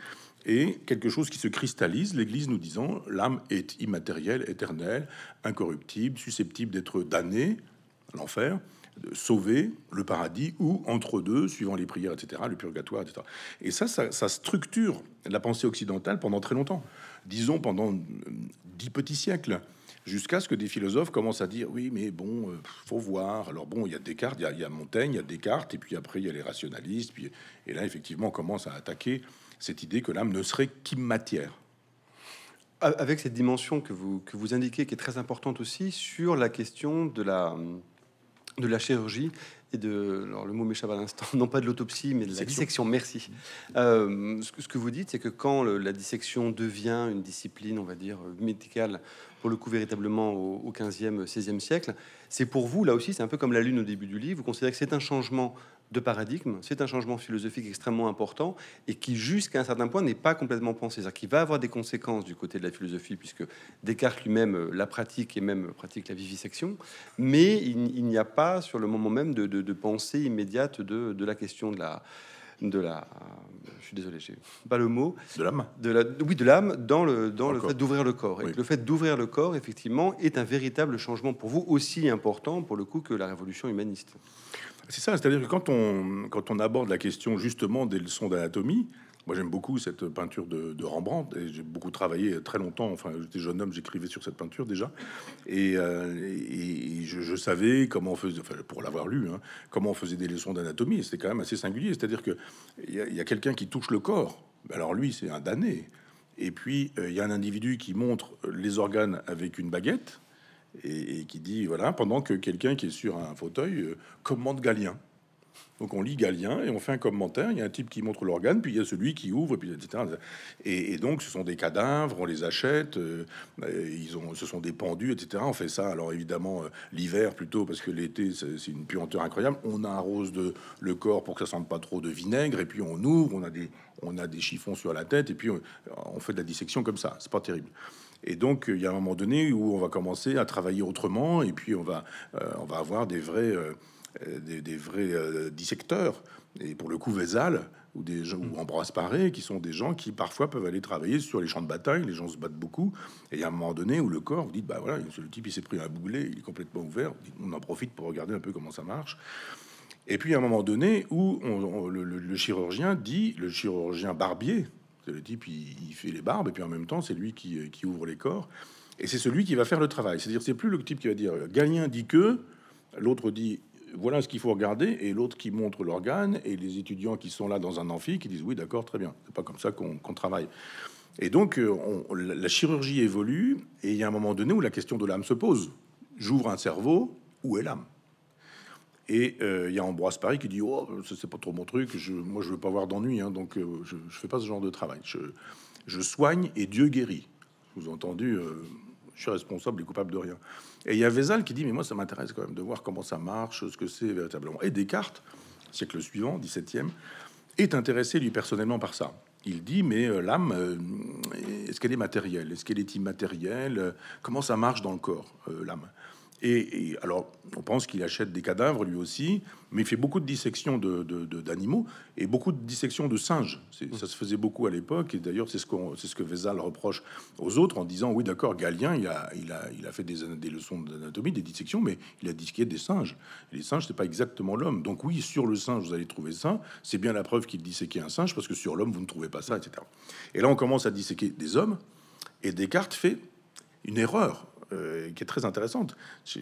et quelque chose qui se cristallise, l'Église nous disant l'âme est immatérielle, éternelle, incorruptible, susceptible d'être damnée à l'enfer, sauver le paradis, ou entre deux, suivant les prières, etc., le purgatoire, etc. Et ça, ça, structure la pensée occidentale pendant très longtemps, disons pendant euh, dix petits siècles jusqu'à ce que des philosophes commencent à dire oui, mais bon, euh, faut voir. Alors bon, il y a Descartes, il y, a Montaigne, il y a Descartes, et puis après il y a les rationalistes. Puis, et là, effectivement, on commence à attaquer cette idée que l'âme ne serait qu'immatière. Avec cette dimension que vous, que vous indiquez, qui est très importante aussi, sur la question de la hum, de la chirurgie et de, alors le mot m'échappe à l'instant, non pas de l'autopsie, mais de la dissection. Merci. Mm. Euh, ce, que, vous dites, c'est que quand la dissection devient une discipline, on va dire, euh, médicale, pour le coup véritablement au, au 15e, 16e siècle, c'est pour vous, là aussi, c'est un peu comme la Lune au début du livre, vous considérez que c'est un changement de paradigme, c'est un changement philosophique extrêmement important et qui, jusqu'à un certain point, n'est pas complètement pensé. cest à va avoir des conséquences du côté de la philosophie, puisque Descartes lui-même euh, la pratique et même euh, pratique la vivisection, mais il, n'y a pas, sur le moment même, de, pensée immédiate de la question de la, de la. Je suis désolé, j'ai pas le mot. De l'âme. De la, oui, de l'âme dans le dans, le fait d'ouvrir le corps. Et le fait d'ouvrir le corps, effectivement, est un véritable changement pour vous aussi important pour le coup que la révolution humaniste. C'est ça, c'est-à-dire que quand on quand on aborde la question justement des leçons d'anatomie, moi, j'aime beaucoup cette peinture de, Rembrandt et j'ai beaucoup travaillé très longtemps. Enfin, j'étais jeune homme, j'écrivais sur cette peinture déjà. Et, euh, je, savais comment on faisait, enfin, pour l'avoir lu, hein, comment on faisait des leçons d'anatomie. C'était quand même assez singulier. C'est-à-dire qu'il y a, y a quelqu'un qui touche le corps. Ben alors lui, c'est un damné. Et puis, euh, il y a un individu qui montre les organes avec une baguette et, qui dit, voilà, pendant que quelqu'un qui est sur un fauteuil euh, commande Galien. Donc on lit Galien et on fait un commentaire. Il y a un type qui montre l'organe, puis il y a celui qui ouvre, puis etc. Et, donc ce sont des cadavres, on les achète, euh, euh, ils ont, ce sont des pendus, etc. On fait ça. Alors évidemment euh, l'hiver plutôt parce que l'été c'est une puanteur incroyable. On arrose de, le corps pour que ça sente pas trop de vinaigre, et puis on ouvre, on a des, on a des chiffons sur la tête, et puis on, fait de la dissection comme ça. C'est pas terrible. Et donc, il y a un moment donné où on va commencer à travailler autrement, et puis on va, on va avoir des vrais, euh, des, vrais euh, dissecteurs, et pour le coup Vézal, ou, des gens, ou Ambroise Paré, qui sont des gens qui parfois peuvent aller travailler sur les champs de bataille, les gens se battent beaucoup, et à un moment donné où le corps, vous dites, bah voilà, le type il s'est pris un boulet, il est complètement ouvert, on en profite pour regarder un peu comment ça marche. Et puis à un moment donné où le, chirurgien dit, le chirurgien barbier, c'est le type, il, fait les barbes, et puis en même temps c'est lui euh, qui, ouvre les corps, et c'est celui qui va faire le travail. C'est-à-dire c'est plus le type qui va dire, Galien dit que, l'autre dit voilà ce qu'il faut regarder, et l'autre qui montre l'organe, et les étudiants qui sont là dans un amphi qui disent oui, d'accord, très bien, c'est pas comme ça qu'on travaille. Et donc, euh, on, la chirurgie évolue, et il y a un moment donné où la question de l'âme se pose. J'ouvre un cerveau, où est l'âme Et euh, il y a Ambroise Paris qui dit Oh, ce c'est pas trop mon truc, je, moi je veux pas avoir d'ennui, hein, donc euh, je, je, fais pas ce genre de travail. Je, soigne et Dieu guérit. Vous entendu, je suis responsable et coupable de rien. Et il y a Vézal qui dit, mais moi, ça m'intéresse quand même de voir comment ça marche, ce que c'est véritablement. Et Descartes, siècle suivant, 17e, est intéressé, lui, personnellement, par ça. Il dit, mais euh, l'âme, euh, est-ce qu'elle est matérielle Est-ce qu'elle est immatérielle Comment ça marche dans le corps, euh, l'âme alors, on pense qu'il achète des cadavres lui aussi, mais il fait beaucoup de dissections d'animaux et beaucoup de dissections de singes. Ça se faisait beaucoup à l'époque, et d'ailleurs, c'est ce, ce, que Vézal reproche aux autres en disant Oui, d'accord, Galien, il a, fait des, leçons d'anatomie, des dissections, mais il a disqué des singes. les singes, c'est pas exactement l'homme. Donc, oui, sur le singe, vous allez trouver ça. C'est bien la preuve qu'il disséquait un singe, parce que sur l'homme, vous ne trouvez pas ça, etc. Et là, on commence à disséquer des hommes, et Descartes fait une erreur euh, qui est très intéressante.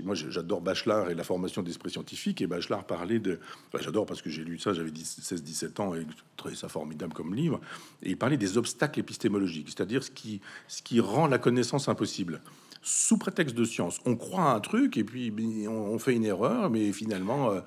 Moi, j'adore Bachelard et la formation d'esprit scientifique. Et Bachelard parlait de. Bah, j'adore parce que j'ai lu ça, j'avais 16-17 ans et très ça formidable comme livre. Et il parlait des obstacles épistémologiques, c'est-à-dire ce qui, ce qui rend la connaissance impossible sous prétexte de science. On croit à un truc et puis ben, on fait une erreur, mais finalement euh,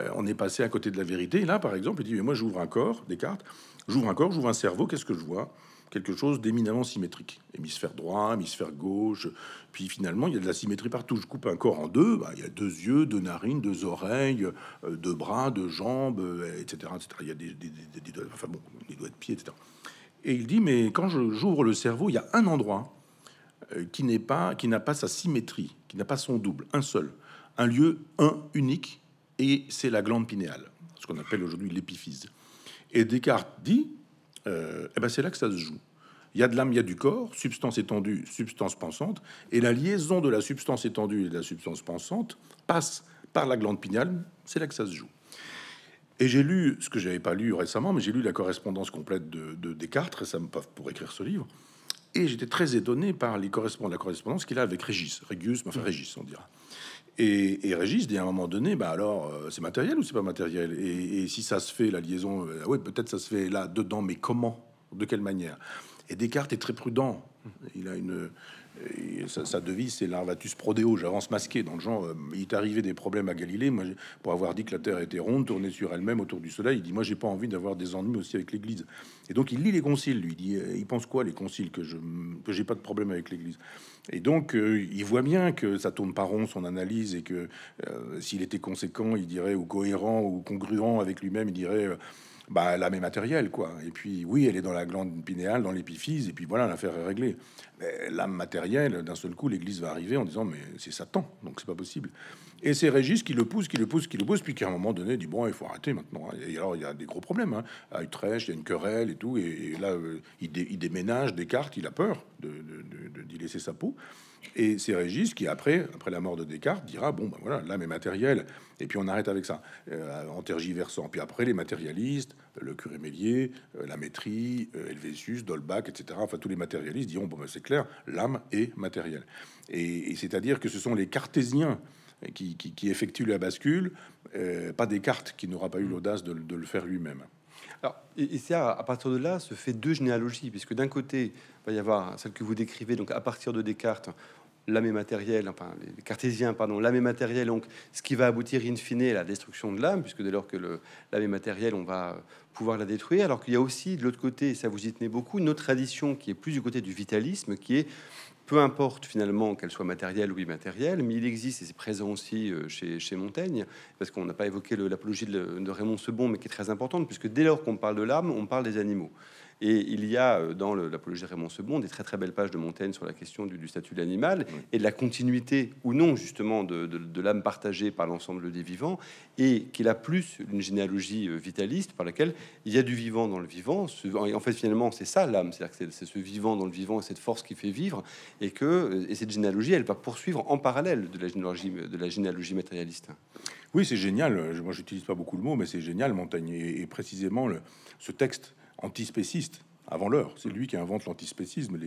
euh, on est passé à côté de la vérité. là, par exemple, il dit mais moi j'ouvre un corps, Descartes, j'ouvre un corps, j'ouvre un cerveau, qu'est-ce que je vois quelque chose d'éminemment symétrique. Hémisphère droit, hémisphère gauche. Puis finalement, il y a de la symétrie partout. Je coupe un corps en deux, bah, il y a deux yeux, deux narines, deux oreilles, euh, deux bras, deux jambes, euh, etc., Il y a des, doigts, des doigts de pied, etc. Et il dit, mais quand j'ouvre le cerveau, il y a un endroit euh, qui n'est pas, qui n'a pas sa symétrie, qui n'a pas son double, un seul, un lieu, un unique, et c'est la glande pinéale, ce qu'on appelle aujourd'hui l'épiphyse. Et Descartes dit, et euh, eh ben c'est là que ça se joue. Il y a de l'âme, il y a du corps, substance étendue, substance pensante, et la liaison de la substance étendue et de la substance pensante passe par la glande pineale, c'est là que ça se joue. Et j'ai lu, ce que j'avais pas lu récemment, mais j'ai lu la correspondance complète de, de Descartes récemment, pour écrire ce livre, et j'étais très étonné par les la correspondance qu'il a avec Régis, Régius, enfin mmh. Régis, on dira. Et, Régis dit à un moment donné, bah alors, euh, c'est matériel ou c'est pas matériel et, si ça se fait, la liaison, euh, ah ouais oui, peut-être ça se fait là, dedans, mais comment De quelle manière Et Descartes est très prudent. Il a une... Euh, sa, sa, devise, c'est l'arvatus prodeo, j'avance masqué. Dans le genre, il est arrivé des problèmes à Galilée, moi, pour avoir dit que la Terre était ronde, tournée sur elle-même autour du Soleil. Il dit, moi, j'ai pas envie d'avoir des ennuis aussi avec l'Église. Et donc, il lit les conciles, lui. dit, il pense quoi, les conciles, que je que j'ai pas de problème avec l'Église et donc, euh, il voit bien que ça tourne pas rond son analyse et que euh, s'il était conséquent, il dirait ou cohérent ou congruent avec lui-même, il dirait euh, bah, l'âme est matérielle, quoi. Et puis, oui, elle est dans la glande pinéale, dans l'épiphyse, et puis voilà, l'affaire est réglée. Mais l'âme matérielle, d'un seul coup, l'Église va arriver en disant, mais c'est Satan, donc c'est pas possible. Et c'est Régis qui le pousse, qui le pousse, qui le pousse, puis qu'à un moment donné, dit, bon, il faut arrêter maintenant. Et alors, il y a des gros problèmes. Hein. À Utrecht, il y a une querelle et tout, et, là, euh, il, il, déménage, Descartes, il a peur d'y de, laisser sa peau. Et c'est Régis qui, après, après la mort de Descartes, dira Bon, ben voilà, l'âme est matérielle, et puis on arrête avec ça, euh, en tergiversant. Puis après, les matérialistes, le curé Mélier, euh, la maîtrise, euh, Helvétius, Dolbach, etc., enfin, tous les matérialistes diront Bon, ben, c'est clair, l'âme est matérielle. Et, c'est-à-dire que ce sont les cartésiens qui, effectuent la bascule, euh, pas Descartes qui n'aura pas eu mm. l'audace de le faire lui-même. Alors, et, à, partir de là se fait deux généalogies, puisque d'un côté, va y avoir celle que vous décrivez, donc à partir de Descartes, l'âme et matériel, enfin les cartésiens, pardon, l'âme et matériel, donc ce qui va aboutir in fine à la destruction de l'âme, puisque dès lors que l'âme est matérielle, on va pouvoir la détruire. Alors qu'il y a aussi de l'autre côté, ça vous y tenez beaucoup, notre tradition qui est plus du côté du vitalisme, qui est peu importe finalement qu'elle soit matérielle ou immatérielle, mais il existe, et c'est présent aussi euh, chez, Montaigne, parce qu'on n'a pas évoqué l'apologie de, de, Raymond Sebon, mais qui est très importante, puisque dès lors qu'on parle de l'âme, on parle des animaux. Et il y a euh, dans l'apologie de Raymond Sebond des très très belles pages de Montaigne sur la question du, statut de l'animal et de la continuité ou non justement de, l'âme partagée par l'ensemble des vivants et qu'il a plus une généalogie euh, vitaliste par laquelle il y a du vivant dans le vivant. en fait finalement c'est ça l'âme, c'est-à-dire que c'est ce vivant dans le vivant et cette force qui fait vivre et que euh, et cette généalogie elle va poursuivre en parallèle de la généalogie, de la généalogie matérialiste. Oui c'est génial, moi j'utilise pas beaucoup le mot mais c'est génial Montaigne et, et précisément le, ce texte antispéciste avant l'heure. C'est lui qui invente l'antispécisme.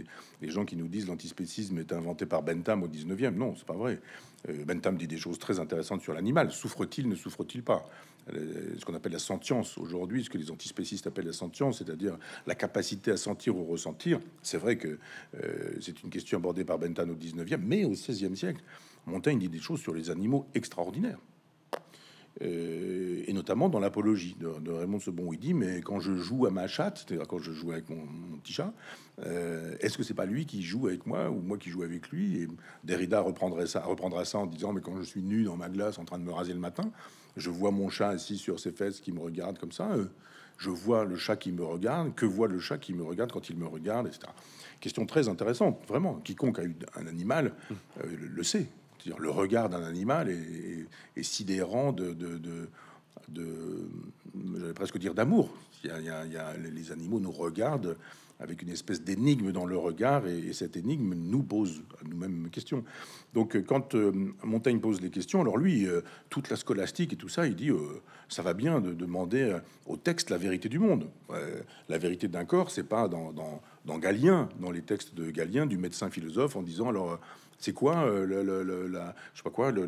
Les, gens qui nous disent l'antispécisme est inventé par Bentham au 19e, non, c'est pas vrai. Euh, Bentham dit des choses très intéressantes sur l'animal. Souffre-t-il, ne souffre-t-il pas euh, Ce qu'on appelle la sentience aujourd'hui, ce que les antispécistes appellent la sentience, c'est-à-dire la capacité à sentir ou ressentir. C'est vrai que euh, c'est une question abordée par Bentham au 19e, mais au 16e siècle, Montaigne dit des choses sur les animaux extraordinaires. Euh, et notamment dans l'apologie de, Raymond Sebon. Il dit Mais quand je joue à ma chatte, c'est-à-dire quand je joue avec mon, petit chat, euh, est-ce que c'est pas lui qui joue avec moi ou moi qui joue avec lui Et Derrida reprendrait ça, reprendra ça en disant Mais quand je suis nu dans ma glace en train de me raser le matin, je vois mon chat assis sur ses fesses qui me regarde comme ça. Euh, je vois le chat qui me regarde, que voit le chat qui me regarde quand il me regarde, etc. Question très intéressante, vraiment. Quiconque a eu un animal mmh. le, sait le regard d'un animal est, sidérant de, de, de, presque dire d'amour. Il, y a, les animaux nous regardent avec une espèce d'énigme dans le regard, et, cette énigme nous pose à nous-mêmes questions. Donc, euh, quand euh, Montaigne pose les questions, alors lui, euh, toute la scolastique et tout ça, il dit ça va bien de demander au texte la vérité du monde. la vérité d'un corps, c'est pas dans, dans, dans Galien, dans les textes de Galien, du médecin philosophe, en disant alors c'est quoi euh, le, la, je sais pas quoi, la,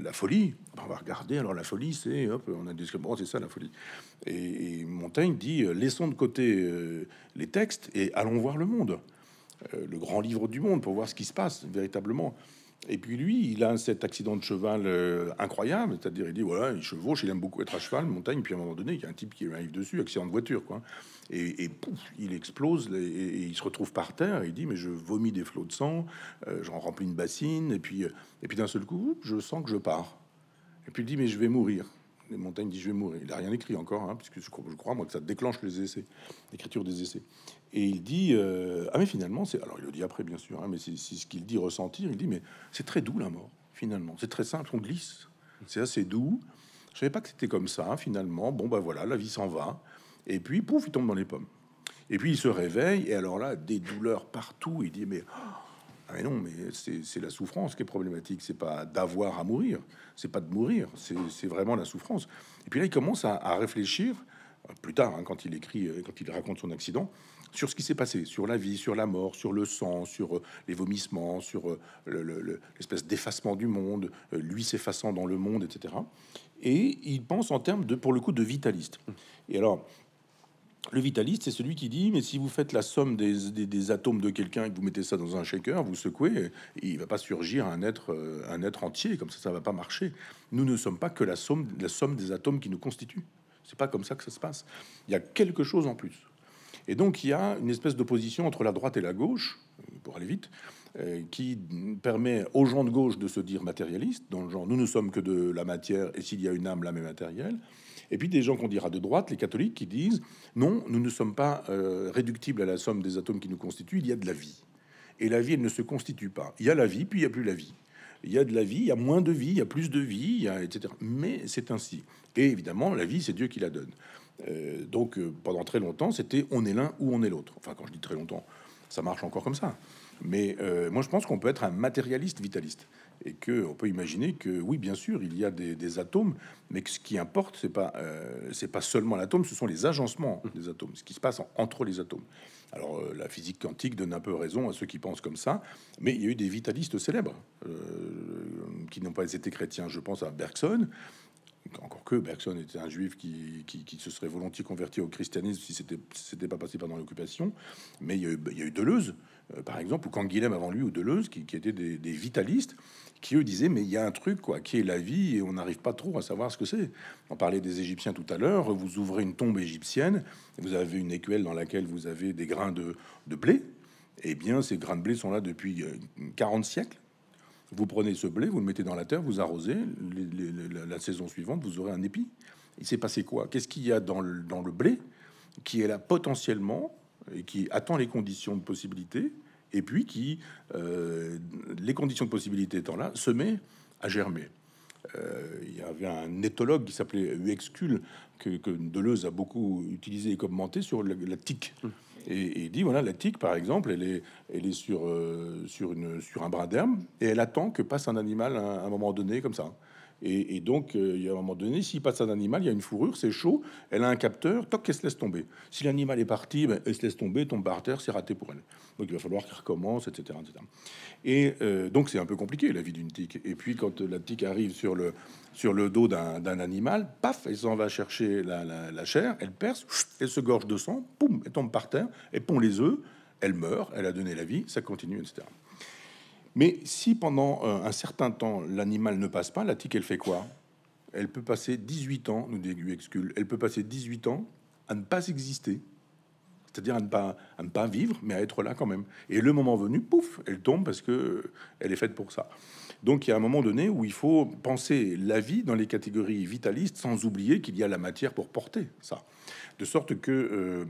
la, folie On va regarder. Alors la folie, c'est on a des bon, c'est ça la folie. Et, Montaigne dit euh, laissons de côté euh, les textes et allons voir le monde, le grand livre du monde pour voir ce qui se passe véritablement. Et puis lui, il a cet accident de cheval euh, incroyable, c'est-à-dire il dit voilà, il chevauche, il aime beaucoup être à cheval, montagne, puis à un moment donné, il y a un type qui arrive dessus, accident de voiture, quoi. Et, il explose et, il se retrouve par terre. il dit mais je vomis des flots de sang, euh, j'en remplis une bassine, et puis euh, et puis d'un seul coup, je sens que je pars. Et puis il dit mais je vais mourir. Les montagnes dit je vais mourir. Il n'a rien écrit encore, hein, puisque je crois, je crois, moi que ça déclenche les essais, l'écriture des essais. Et il dit euh, Ah, mais finalement, c'est. Alors, il le dit après, bien sûr, hein, mais c'est ce qu'il dit ressentir. Il dit Mais c'est très doux la mort, finalement. C'est très simple, on glisse. C'est assez doux. Je savais pas que c'était comme ça, finalement. Bon, bah voilà, la vie s'en va. Et puis, pouf, il tombe dans les pommes. Et puis, il se réveille. Et alors là, des douleurs partout. Il dit Mais. Ah, mais non, mais c'est la souffrance qui est problématique. C'est pas d'avoir à mourir, c'est pas de mourir, c'est vraiment la souffrance. Et puis là, il commence à, réfléchir plus tard, hein, quand il écrit, euh, quand il raconte son accident, sur ce qui s'est passé, sur la vie, sur la mort, sur le sang, sur euh, les vomissements, sur euh, l'espèce d'effacement du monde, euh, lui s'effaçant dans le monde, etc. Et il pense en termes de, pour le coup, de vitaliste. Et alors, le vitaliste, c'est celui qui dit, mais si vous faites la somme des, atomes de quelqu'un et que vous mettez ça dans un shaker, vous secouez, il ne va pas surgir un être, un être entier, comme ça, ça va pas marcher. Nous ne sommes pas que la somme, la somme des atomes qui nous constituent. Ce n'est pas comme ça que ça se passe. Il y a quelque chose en plus. Et donc il y a une espèce d'opposition entre la droite et la gauche, euh, pour aller vite, euh, qui permet aux gens de gauche de se dire matérialistes, dans le genre nous ne sommes que de la matière, et s'il y a une âme, l'âme est matérielle. Et puis des gens qu'on dira de droite, les catholiques, qui disent non, nous ne sommes pas euh, réductibles à la somme des atomes qui nous constituent, il y a de la vie. Et la vie, elle ne se constitue pas. Il y a la vie, puis il n'y a plus la vie. Il y a de la vie, il y a moins de vie, il y a plus de vie, etc. Mais c'est ainsi. Et évidemment, la vie, c'est Dieu qui la donne. Euh, donc euh, pendant très longtemps, c'était on est l'un ou on est l'autre. Enfin, quand je dis très longtemps, ça marche encore comme ça. Mais euh, moi, je pense qu'on peut être un matérialiste vitaliste et que on peut imaginer que oui, bien sûr, il y a des, atomes, mais que ce qui importe, c'est pas c'est pas seulement l'atome, ce sont les agencements mmh. des atomes, ce qui se passe entre les atomes. Alors la physique quantique donne un peu raison à ceux qui pensent comme ça, mais il y a eu des vitalistes célèbres qui n'ont pas été chrétiens. Je pense à Bergson encore que Bergson était un juif qui, se serait volontiers converti au christianisme si c'était n'était pas passé pendant l'occupation. Mais il y, a eu, Deleuze, euh, par exemple, ou Canguilhem avant lui, ou Deleuze, qui, qui étaient des, vitalistes, qui eux disaient Mais il y a un truc, quoi, qui est la vie, et on n'arrive pas trop à savoir ce que c'est. On parlait des Égyptiens tout à l'heure, vous ouvrez une tombe égyptienne, vous avez une écuelle dans laquelle vous avez des grains de, de blé. Eh bien, ces grains de blé sont là depuis 40 euh, siècles vous prenez ce blé, vous le mettez dans la terre, vous arrosez, la, saison suivante, vous aurez un épi. Il s'est passé quoi Qu'est-ce qu'il y a dans le, dans le blé qui est là potentiellement et qui attend les conditions de possibilité et puis qui, euh, les conditions de possibilité étant là, se met à germer. Euh, il y avait un éthologue qui s'appelait Uexcul, que, Deleuze a beaucoup utilisé et commenté sur la tique. Mmh et il dit voilà, la tique, par exemple, elle est, euh, sur, un brin d'herbe et elle attend que passe un animal à un moment donné, comme ça. Et, donc, euh, il y a un moment donné, s'il passe un animal, il y a une fourrure, c'est chaud, elle a un capteur, toc, elle se laisse tomber. Si l'animal est parti, ben, elle se laisse tomber, tombe par terre, c'est raté pour elle. Donc, il va falloir qu'elle recommence, etc. Et euh, donc, c'est un peu compliqué, la vie d'une tique. Et puis, quand la tique arrive sur le, sur le dos d'un animal, paf, elle s'en va chercher la, la, la, chair, elle perce, elle se gorge de sang, poum, elle tombe par terre, elle pond les œufs, elle meurt, elle a donné la vie, ça continue, etc. Mais si pendant euh, un certain temps l'animal ne passe pas, la tique elle fait quoi Elle peut passer 18 ans, nous dit excuse elle peut passer 18 ans à ne pas exister. C'est-à-dire à ne, pas, à ne pas vivre, mais à être là quand même. Et le moment venu, pouf, elle tombe parce que euh, elle est faite pour ça. Donc il y a un moment donné où il faut penser la vie dans les catégories vitalistes sans oublier qu'il y a la matière pour porter ça. De sorte que euh,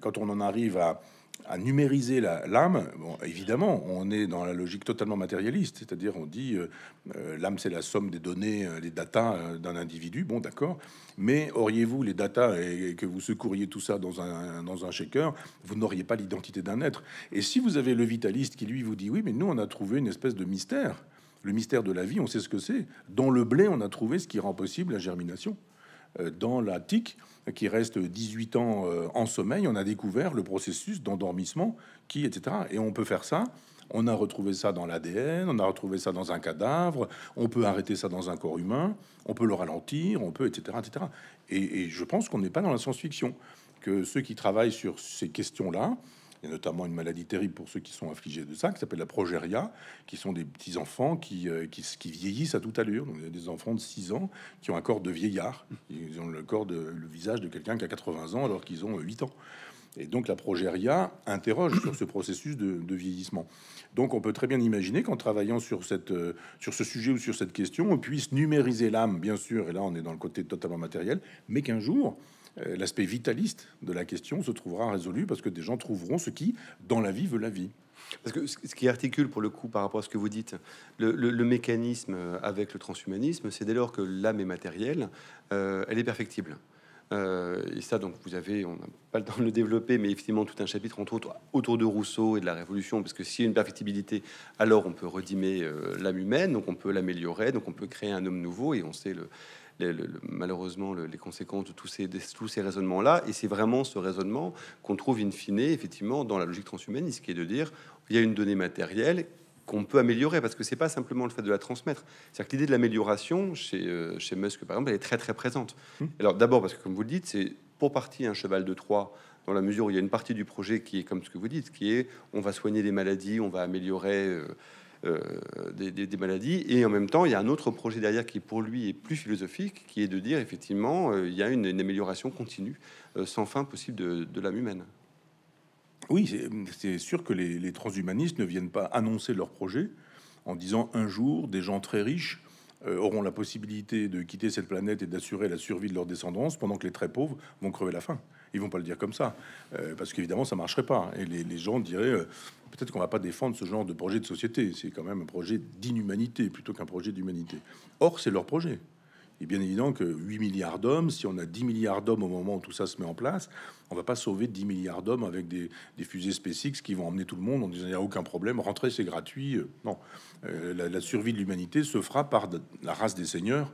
quand on en arrive à, à numériser l'âme, bon, évidemment, on est dans la logique totalement matérialiste, c'est-à-dire on dit euh, euh, l'âme c'est la somme des données, euh, les datas d'un individu, bon d'accord, mais auriez-vous les datas et, que vous secouriez tout ça dans un, dans un shaker, vous n'auriez pas l'identité d'un être. Et si vous avez le vitaliste qui lui vous dit oui, mais nous on a trouvé une espèce de mystère, le mystère de la vie, on sait ce que c'est, dans le blé on a trouvé ce qui rend possible la germination. Euh, dans la tique, qui reste 18 ans euh, en sommeil, on a découvert le processus d'endormissement, qui, etc. Et on peut faire ça. On a retrouvé ça dans l'ADN, on a retrouvé ça dans un cadavre, on peut arrêter ça dans un corps humain, on peut le ralentir, on peut, etc. etc. et je pense qu'on n'est pas dans la science-fiction, que ceux qui travaillent sur ces questions-là, il y a notamment une maladie terrible pour ceux qui sont affligés de ça, qui s'appelle la progeria qui sont des petits enfants euh, qui, qui, vieillissent à toute allure. Donc, il y a des enfants de 6 ans qui ont un corps de vieillard. Ils ont le corps, de, le visage de quelqu'un qui a 80 ans alors qu'ils ont 8 ans. Et donc la progeria interroge sur ce processus de, vieillissement. Donc on peut très bien imaginer qu'en travaillant sur, cette, euh, sur ce sujet ou sur cette question, on puisse numériser l'âme, bien sûr, et là on est dans le côté totalement matériel, mais qu'un jour, euh, l'aspect vitaliste de la question se trouvera résolu parce que des gens trouveront ce qui, dans la vie, veut la vie. Parce que ce qui articule pour le coup par rapport à ce que vous dites, le, mécanisme avec le transhumanisme, c'est dès lors que l'âme est matérielle, euh, elle est perfectible. Euh, et ça, donc, vous avez, on n'a pas le temps de le développer, mais effectivement, tout un chapitre entre autres autour de Rousseau et de la Révolution, parce que s'il y a une perfectibilité, alors on peut redimer l'âme humaine, donc on peut l'améliorer, donc on peut créer un homme nouveau, et on sait le, malheureusement les conséquences de tous ces, tous ces raisonnements-là. Et c'est vraiment ce raisonnement qu'on trouve in fine, effectivement, dans la logique transhumaniste, qui est de dire il y a une donnée matérielle qu'on peut améliorer, parce que c'est pas simplement le fait de la transmettre. C'est-à-dire que l'idée de l'amélioration, chez, euh, chez Musk, par exemple, elle est très, très présente. Hum. Alors d'abord, parce que comme vous le dites, c'est pour partie un cheval de Troie, dans la mesure où il y a une partie du projet qui est comme ce que vous dites, qui est on va soigner les maladies, on va améliorer... Euh, euh, des, maladies. Et en même temps, il y a un autre projet derrière qui, pour lui, est plus philosophique, qui est de dire, effectivement, euh, il y a une, amélioration continue, euh, sans fin possible de, l'âme humaine. Oui, c'est sûr que les, transhumanistes ne viennent pas annoncer leur projet en disant un jour des gens très riches auront la possibilité de quitter cette planète et d'assurer la survie de leur descendance pendant que les très pauvres vont crever la faim. Ils vont pas le dire comme ça, euh, parce qu'évidemment, ça marcherait pas. Et les, gens diraient euh, peut-être qu'on va pas défendre ce genre de projet de société. C'est quand même un projet d'inhumanité plutôt qu'un projet d'humanité. Or, c'est leur projet. Et bien évident que 8 milliards d'hommes, si on a 10 milliards d'hommes au moment où tout ça se met en place, on va pas sauver 10 milliards d'hommes avec des, fusées SpaceX qui vont emmener tout le monde en disant il n'y a aucun problème, rentrer c'est gratuit. Euh, non, la, survie de l'humanité se fera par la race des seigneurs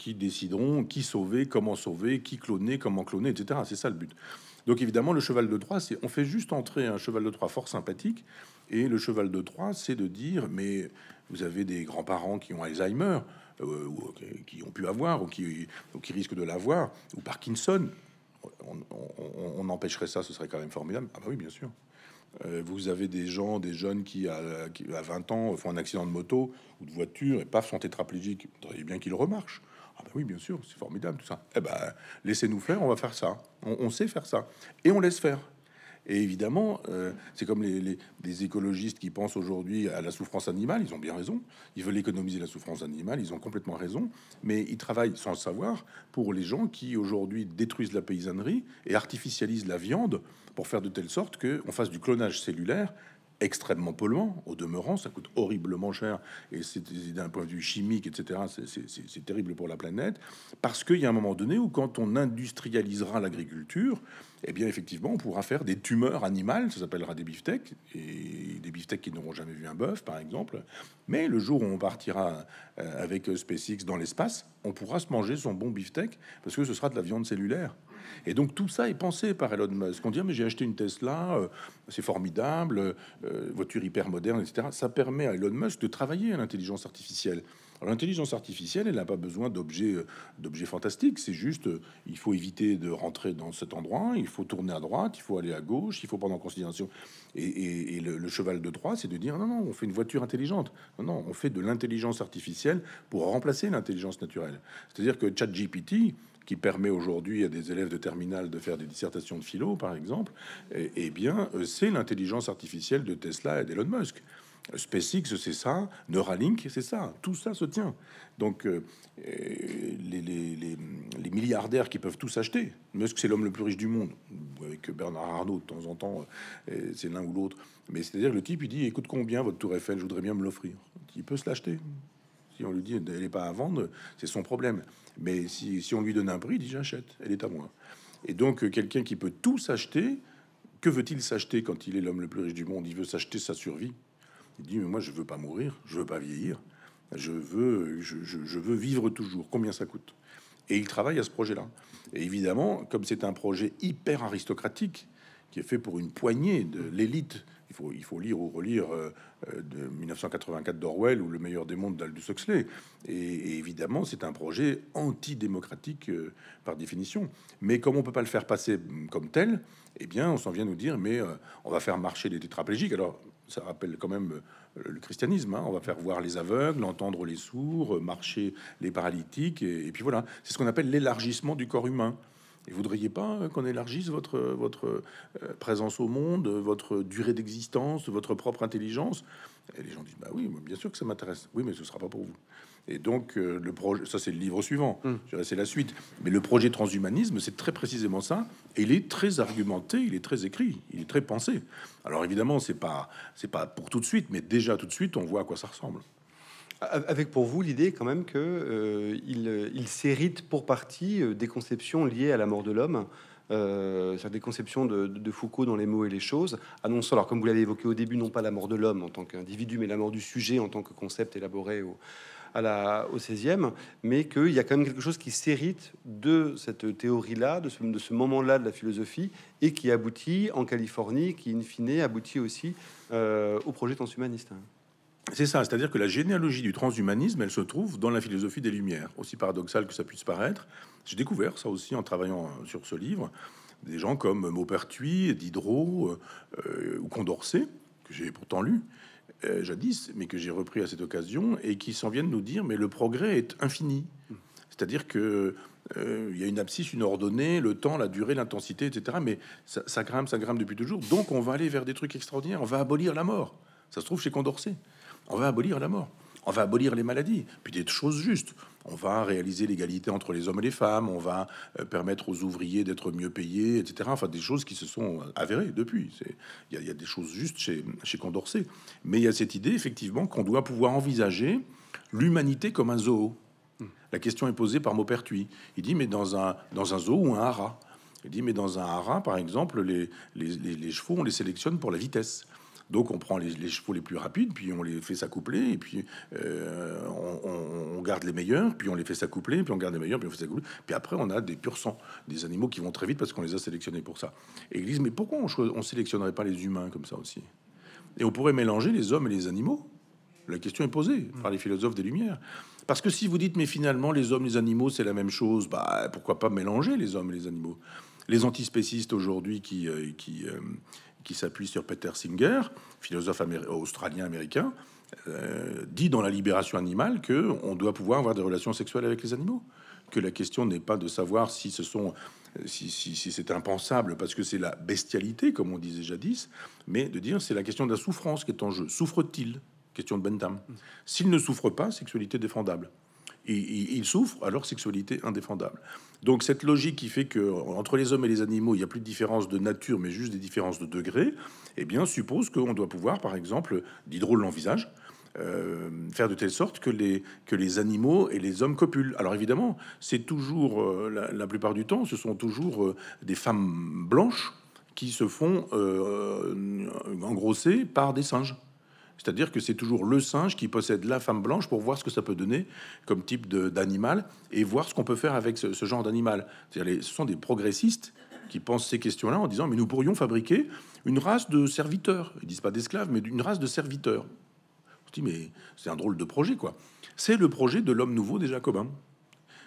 qui décideront qui sauver, comment sauver, qui cloner, comment cloner, etc. C'est ça le but. Donc évidemment, le cheval de Troie, c'est on fait juste entrer un cheval de Troie fort sympathique, et le cheval de Troie, c'est de dire mais vous avez des grands-parents qui ont Alzheimer, euh, ou qui ont pu avoir, ou qui, qui risquent de l'avoir, ou Parkinson. On, empêcherait ça, ce serait quand même formidable. Ah bah oui, bien sûr. Euh, vous avez des gens, des jeunes qui à, 20 ans font un accident de moto ou de voiture et paf sont tétraplégiques. Vous bien qu'ils remarchent. Ah bah oui, bien sûr, c'est formidable tout ça. Eh ben, laissez-nous faire, on va faire ça. On, sait faire ça. Et on laisse faire. Et évidemment, euh, c'est comme les, les, écologistes qui pensent aujourd'hui à la souffrance animale, ils ont bien raison. Ils veulent économiser la souffrance animale, ils ont complètement raison. Mais ils travaillent sans le savoir pour les gens qui aujourd'hui détruisent la paysannerie et artificialisent la viande pour faire de telle sorte qu'on fasse du clonage cellulaire extrêmement polluant, au demeurant, ça coûte horriblement cher, et c'est d'un point de vue chimique, etc., c'est terrible pour la planète, parce qu'il y a un moment donné où quand on industrialisera l'agriculture, eh bien effectivement, on pourra faire des tumeurs animales, ça s'appellera des beefsteaks, et des beefsteaks qui n'auront jamais vu un bœuf, par exemple, mais le jour où on partira euh, avec euh, SpaceX dans l'espace, on pourra se manger son bon beefsteak, parce que ce sera de la viande cellulaire. Et donc tout ça est pensé par Elon Musk. On dit, ah, mais j'ai acheté une Tesla, euh, c'est formidable, euh, voiture hyper moderne, etc. Ça permet à Elon Musk de travailler à l'intelligence artificielle. L'intelligence artificielle, elle n'a pas besoin d'objets, euh, fantastiques. C'est juste, euh, il faut éviter de rentrer dans cet endroit, il faut tourner à droite, il faut aller à gauche, il faut prendre en considération. Et, le, cheval de Troie, c'est de dire non, non, on fait une voiture intelligente. Non, non, on fait de l'intelligence artificielle pour remplacer l'intelligence naturelle. C'est-à-dire que ChatGPT, qui permet aujourd'hui à des élèves de terminale de faire des dissertations de philo, par exemple, eh, eh bien, euh, c'est l'intelligence artificielle de Tesla et d'Elon Musk. SpaceX, c'est ça. Neuralink, c'est ça. Tout ça se tient. Donc, euh, les, milliardaires qui peuvent tous acheter. Musk, c'est l'homme le plus riche du monde. Avec Bernard Arnault, de temps en temps, euh, c'est l'un ou l'autre. Mais c'est-à-dire, le type, il dit écoute, combien votre tour Eiffel Je voudrais bien me l'offrir. Il peut se l'acheter. Si on lui dit elle n'est pas à vendre, c'est son problème. Mais si, si, on lui donne un prix, il dit j'achète, elle est à moi. Et donc, euh, quelqu'un qui peut tout s'acheter, que veut-il s'acheter quand il est l'homme le plus riche du monde Il veut s'acheter sa survie. Il dit, mais moi, je veux pas mourir, je veux pas vieillir, je veux, je, veux vivre toujours. Combien ça coûte Et il travaille à ce projet-là. Et évidemment, comme c'est un projet hyper aristocratique, qui est fait pour une poignée de l'élite. Il faut, il faut lire ou relire euh, euh, de 1984 d'Orwell ou Le meilleur des mondes d'Aldous Huxley. Et, évidemment, c'est un projet antidémocratique euh, par définition. Mais comme on peut pas le faire passer comme tel, eh bien, on s'en vient nous dire, mais on va faire marcher les tétraplégiques. Alors, ça rappelle quand même euh, le christianisme. Hein. On va faire voir les aveugles, entendre les sourds, euh, marcher les paralytiques, et, et puis voilà. C'est ce qu'on appelle l'élargissement du corps humain. Et voudriez pas euh, qu'on élargisse votre, votre présence au monde, votre durée d'existence, votre propre intelligence Et les gens disent Bah oui, bien sûr que ça m'intéresse. Oui, mais ce sera pas pour vous. Et donc, euh, le projet, ça c'est le livre suivant, hmm. c'est la suite. Mais le projet transhumanisme, c'est très précisément ça. Et il est très argumenté, il est très écrit, il est très pensé. Alors évidemment, c'est pas, c'est pas pour tout de suite, mais déjà tout de suite, on voit à quoi ça ressemble. Avec pour vous l'idée quand même que euh, il, il s'hérite pour partie euh, des conceptions liées à la mort de l'homme, euh, des conceptions de, de, Foucault dans les mots et les choses, annonçant, alors comme vous l'avez évoqué au début, non pas la mort de l'homme en tant qu'individu, mais la mort du sujet en tant que concept élaboré au, la, au 16e, mais qu'il y a quand même quelque chose qui s'hérite de cette théorie-là, de ce, moment-là de la philosophie, et qui aboutit en Californie, qui in fine aboutit aussi euh, au projet transhumaniste. C'est ça, c'est-à-dire que la généalogie du transhumanisme, elle se trouve dans la philosophie des Lumières, aussi paradoxal que ça puisse paraître. J'ai découvert ça aussi en travaillant euh, sur ce livre. Des gens comme Maupertuis, Diderot euh, ou Condorcet, que j'ai pourtant lu, euh, jadis, mais que j'ai repris à cette occasion, et qui s'en viennent nous dire, mais le progrès est infini. C'est-à-dire que euh, il y a une abscisse, une ordonnée, le temps, la durée, l'intensité, etc. Mais ça, ça, grimpe, ça grimpe depuis toujours. Donc on va aller vers des trucs extraordinaires. On va abolir la mort. Ça se trouve chez Condorcet. On va abolir la mort. On va abolir les maladies. Puis des choses justes on va réaliser l'égalité entre les hommes et les femmes, on va euh, permettre aux ouvriers d'être mieux payés, etc. Enfin, des choses qui se sont euh, avérées depuis. Il y, a des choses justes chez, Condorcet. Mais il y a cette idée, effectivement, qu'on doit pouvoir envisager l'humanité comme un zoo. La question est posée par Maupertuis. Il dit, mais dans un, dans un zoo ou un haras Il dit, mais dans un haras, par exemple, les, les chevaux, on les sélectionne pour la vitesse. Donc on prend les, chevaux les plus rapides, puis on les fait s'accoupler, et puis euh, on, garde les meilleurs, puis on les fait s'accoupler, puis on garde les meilleurs, puis on fait s'accoupler. Puis après, on a des pur sang, des animaux qui vont très vite parce qu'on les a sélectionnés pour ça. Et ils disent, mais pourquoi on, sélectionnerait pas les humains comme ça aussi Et on pourrait mélanger les hommes et les animaux. La question est posée mm. par les philosophes des Lumières. Parce que si vous dites, mais finalement, les hommes, et les animaux, c'est la même chose, bah, pourquoi pas mélanger les hommes et les animaux Les antispécistes aujourd'hui qui, euh, euh, qui s'appuie sur Peter Singer, philosophe australien-américain, euh, dit dans La Libération animale que on doit pouvoir avoir des relations sexuelles avec les animaux, que la question n'est pas de savoir si ce sont si c'est impensable parce que c'est la bestialité comme on disait jadis, mais de dire c'est la question de la souffrance qui est en jeu. Souffre-t-il Question de Bentham. S'il ne souffre pas, sexualité défendable et, ils souffrent à leur sexualité indéfendable. Donc cette logique qui fait que entre les hommes et les animaux, il n'y a plus de différence de nature, mais juste des différences de degré, eh bien suppose qu'on doit pouvoir, par exemple, drôle l'envisage, euh, faire de telle sorte que les, que les animaux et les hommes copulent. Alors évidemment, c'est toujours, euh, la, plupart du temps, ce sont toujours euh, des femmes blanches qui se font engrosser par des singes. C'est-à-dire que c'est toujours le singe qui possède la femme blanche pour voir ce que ça peut donner comme type d'animal et voir ce qu'on peut faire avec ce, genre d'animal. Ce sont des progressistes qui pensent ces questions-là en disant mais nous pourrions fabriquer une race de serviteurs. Ils disent pas d'esclaves, mais d'une race de serviteurs. On dis mais c'est un drôle de projet quoi. C'est le projet de l'homme nouveau des Jacobins.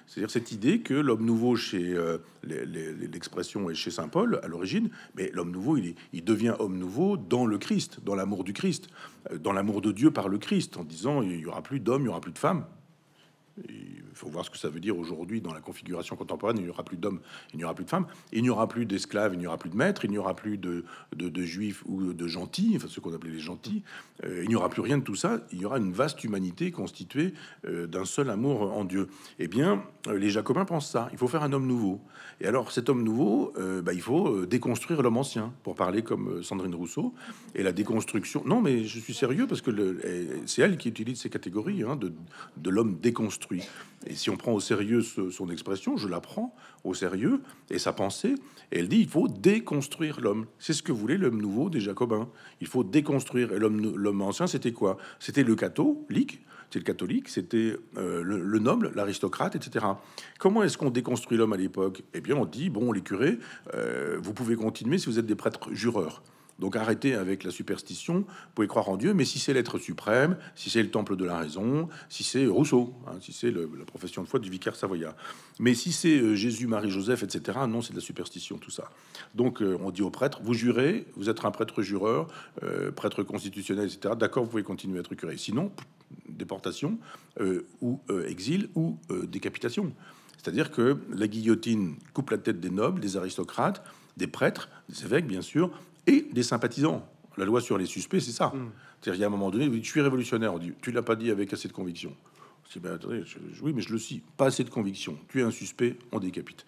C'est-à-dire cette idée que l'homme nouveau, chez euh, l'expression est chez saint Paul à l'origine, mais l'homme nouveau, il, devient homme nouveau dans le Christ, dans l'amour du Christ, euh, dans l'amour de Dieu par le Christ, en disant il n'y aura plus d'hommes, il n'y aura plus de femmes, il faut voir ce que ça veut dire aujourd'hui dans la configuration contemporaine. Il n'y aura plus d'hommes, il n'y aura plus de femmes, il n'y aura plus d'esclaves, il n'y aura plus de maîtres, il n'y aura plus de, de, juifs ou de gentils, enfin ce qu'on appelait les gentils. Euh, il n'y aura plus rien de tout ça. Il y aura une vaste humanité constituée euh, d'un seul amour en Dieu. Eh bien, euh, les Jacobins pensent ça. Il faut faire un homme nouveau. Et alors, cet homme nouveau, bah, il faut déconstruire l'homme ancien, pour parler comme Sandrine Rousseau. Et la déconstruction. Non, mais je suis sérieux parce que c'est elle qui utilise ces catégories hein, de, de l'homme déconstruit et si on prend au sérieux son expression, je la prends au sérieux, et sa pensée, elle dit il faut déconstruire l'homme. C'est ce que voulait l'homme nouveau des Jacobins. Il faut déconstruire. Et l'homme ancien, c'était quoi C'était le catholique, c'est le catholique, c'était euh, le, noble, l'aristocrate, etc. Comment est-ce qu'on déconstruit l'homme à l'époque Eh bien, on dit bon, les curés, euh, vous pouvez continuer si vous êtes des prêtres jureurs. Donc arrêtez avec la superstition, vous pouvez croire en Dieu, mais si c'est l'être suprême, si c'est le temple de la raison, si c'est Rousseau, hein, si c'est la profession de foi du vicaire savoyard. Mais si c'est euh, Jésus, Marie, Joseph, etc., non, c'est de la superstition, tout ça. Donc euh, on dit aux prêtres, vous jurez, vous êtes un prêtre jureur, euh, prêtre constitutionnel, etc., d'accord, vous pouvez continuer à être curé. Sinon, déportation ou exil ou décapitation. C'est-à-dire que la guillotine coupe la tête des nobles, des aristocrates, des prêtres, des évêques, bien sûr, et des sympathisants. La loi sur les suspects, c'est ça. Hmm. cest il un moment donné, vous dites, je suis révolutionnaire. On dit, tu l'as pas dit avec assez de conviction. c'est dis, ben, oui, mais je le suis. Pas assez de conviction. Tu es un suspect, on décapite.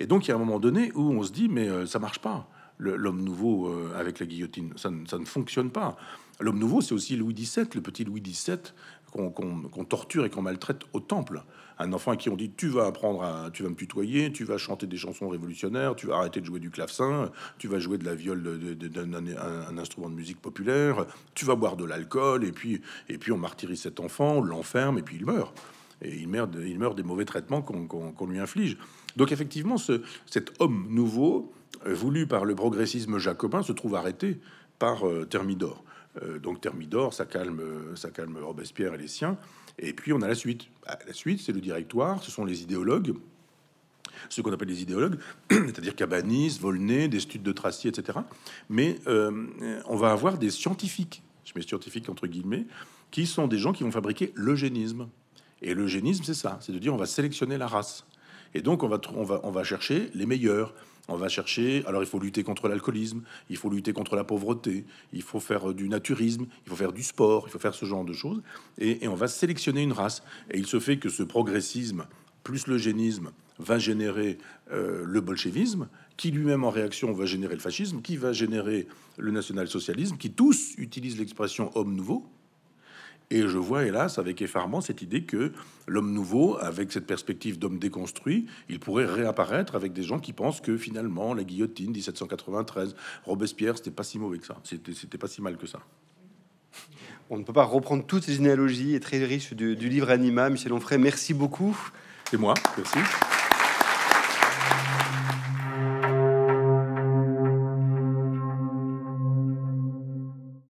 Et donc, il y a un moment donné où on se dit, mais euh, ça marche pas. L'homme nouveau euh, avec la guillotine, ça, ça ne fonctionne pas. L'homme nouveau, c'est aussi Louis XVII, le petit Louis XVII, qu'on torture et qu'on maltraite au temple. Un enfant à qui on dit tu vas apprendre à, tu vas me tutoyer, tu vas chanter des chansons révolutionnaires, tu vas arrêter de jouer du clavecin, tu vas jouer de la viole d'un instrument de musique populaire, tu vas boire de l'alcool et puis on martyrise cet enfant, on l'enferme et puis il meurt. Et il meurt, des mauvais traitements qu'on lui inflige. Donc effectivement, cet homme nouveau euh, voulu par le progressisme jacobin se trouve arrêté par euh, Thermidor. Euh, donc Thermidor, ça calme, ça calme Robespierre et les siens. Et puis on a la suite. Bah, la suite, c'est le directoire, ce sont les idéologues, ce qu'on appelle les idéologues, c'est-à-dire Cabanis, Volney, des de Tracy, etc. Mais euh, on va avoir des scientifiques, je mets scientifiques entre guillemets, qui sont des gens qui vont fabriquer l'eugénisme. Et l'eugénisme, c'est ça, c'est de dire on va sélectionner la race. Et donc on va chercher les meilleurs. On va chercher, alors il faut lutter contre l'alcoolisme, il faut lutter contre la pauvreté, il faut faire euh, du naturisme, il faut faire du sport, il faut faire ce genre de choses. Et, on va sélectionner une race. Et il se fait que ce progressisme, plus l'eugénisme va générer euh, le bolchevisme, qui lui-même en réaction va générer le fascisme, qui va générer le national-socialisme, qui tous utilisent l'expression homme nouveau et je vois, hélas, avec effarement, cette idée que l'homme nouveau, avec cette perspective d'homme déconstruit, il pourrait réapparaître avec des gens qui pensent que finalement, la guillotine 1793, Robespierre, c'était pas si mauvais que ça, c'était pas si mal que ça. On ne peut pas reprendre toutes ces généalogies et très riches du, livre Anima. Michel Onfray, merci beaucoup. Et moi, merci.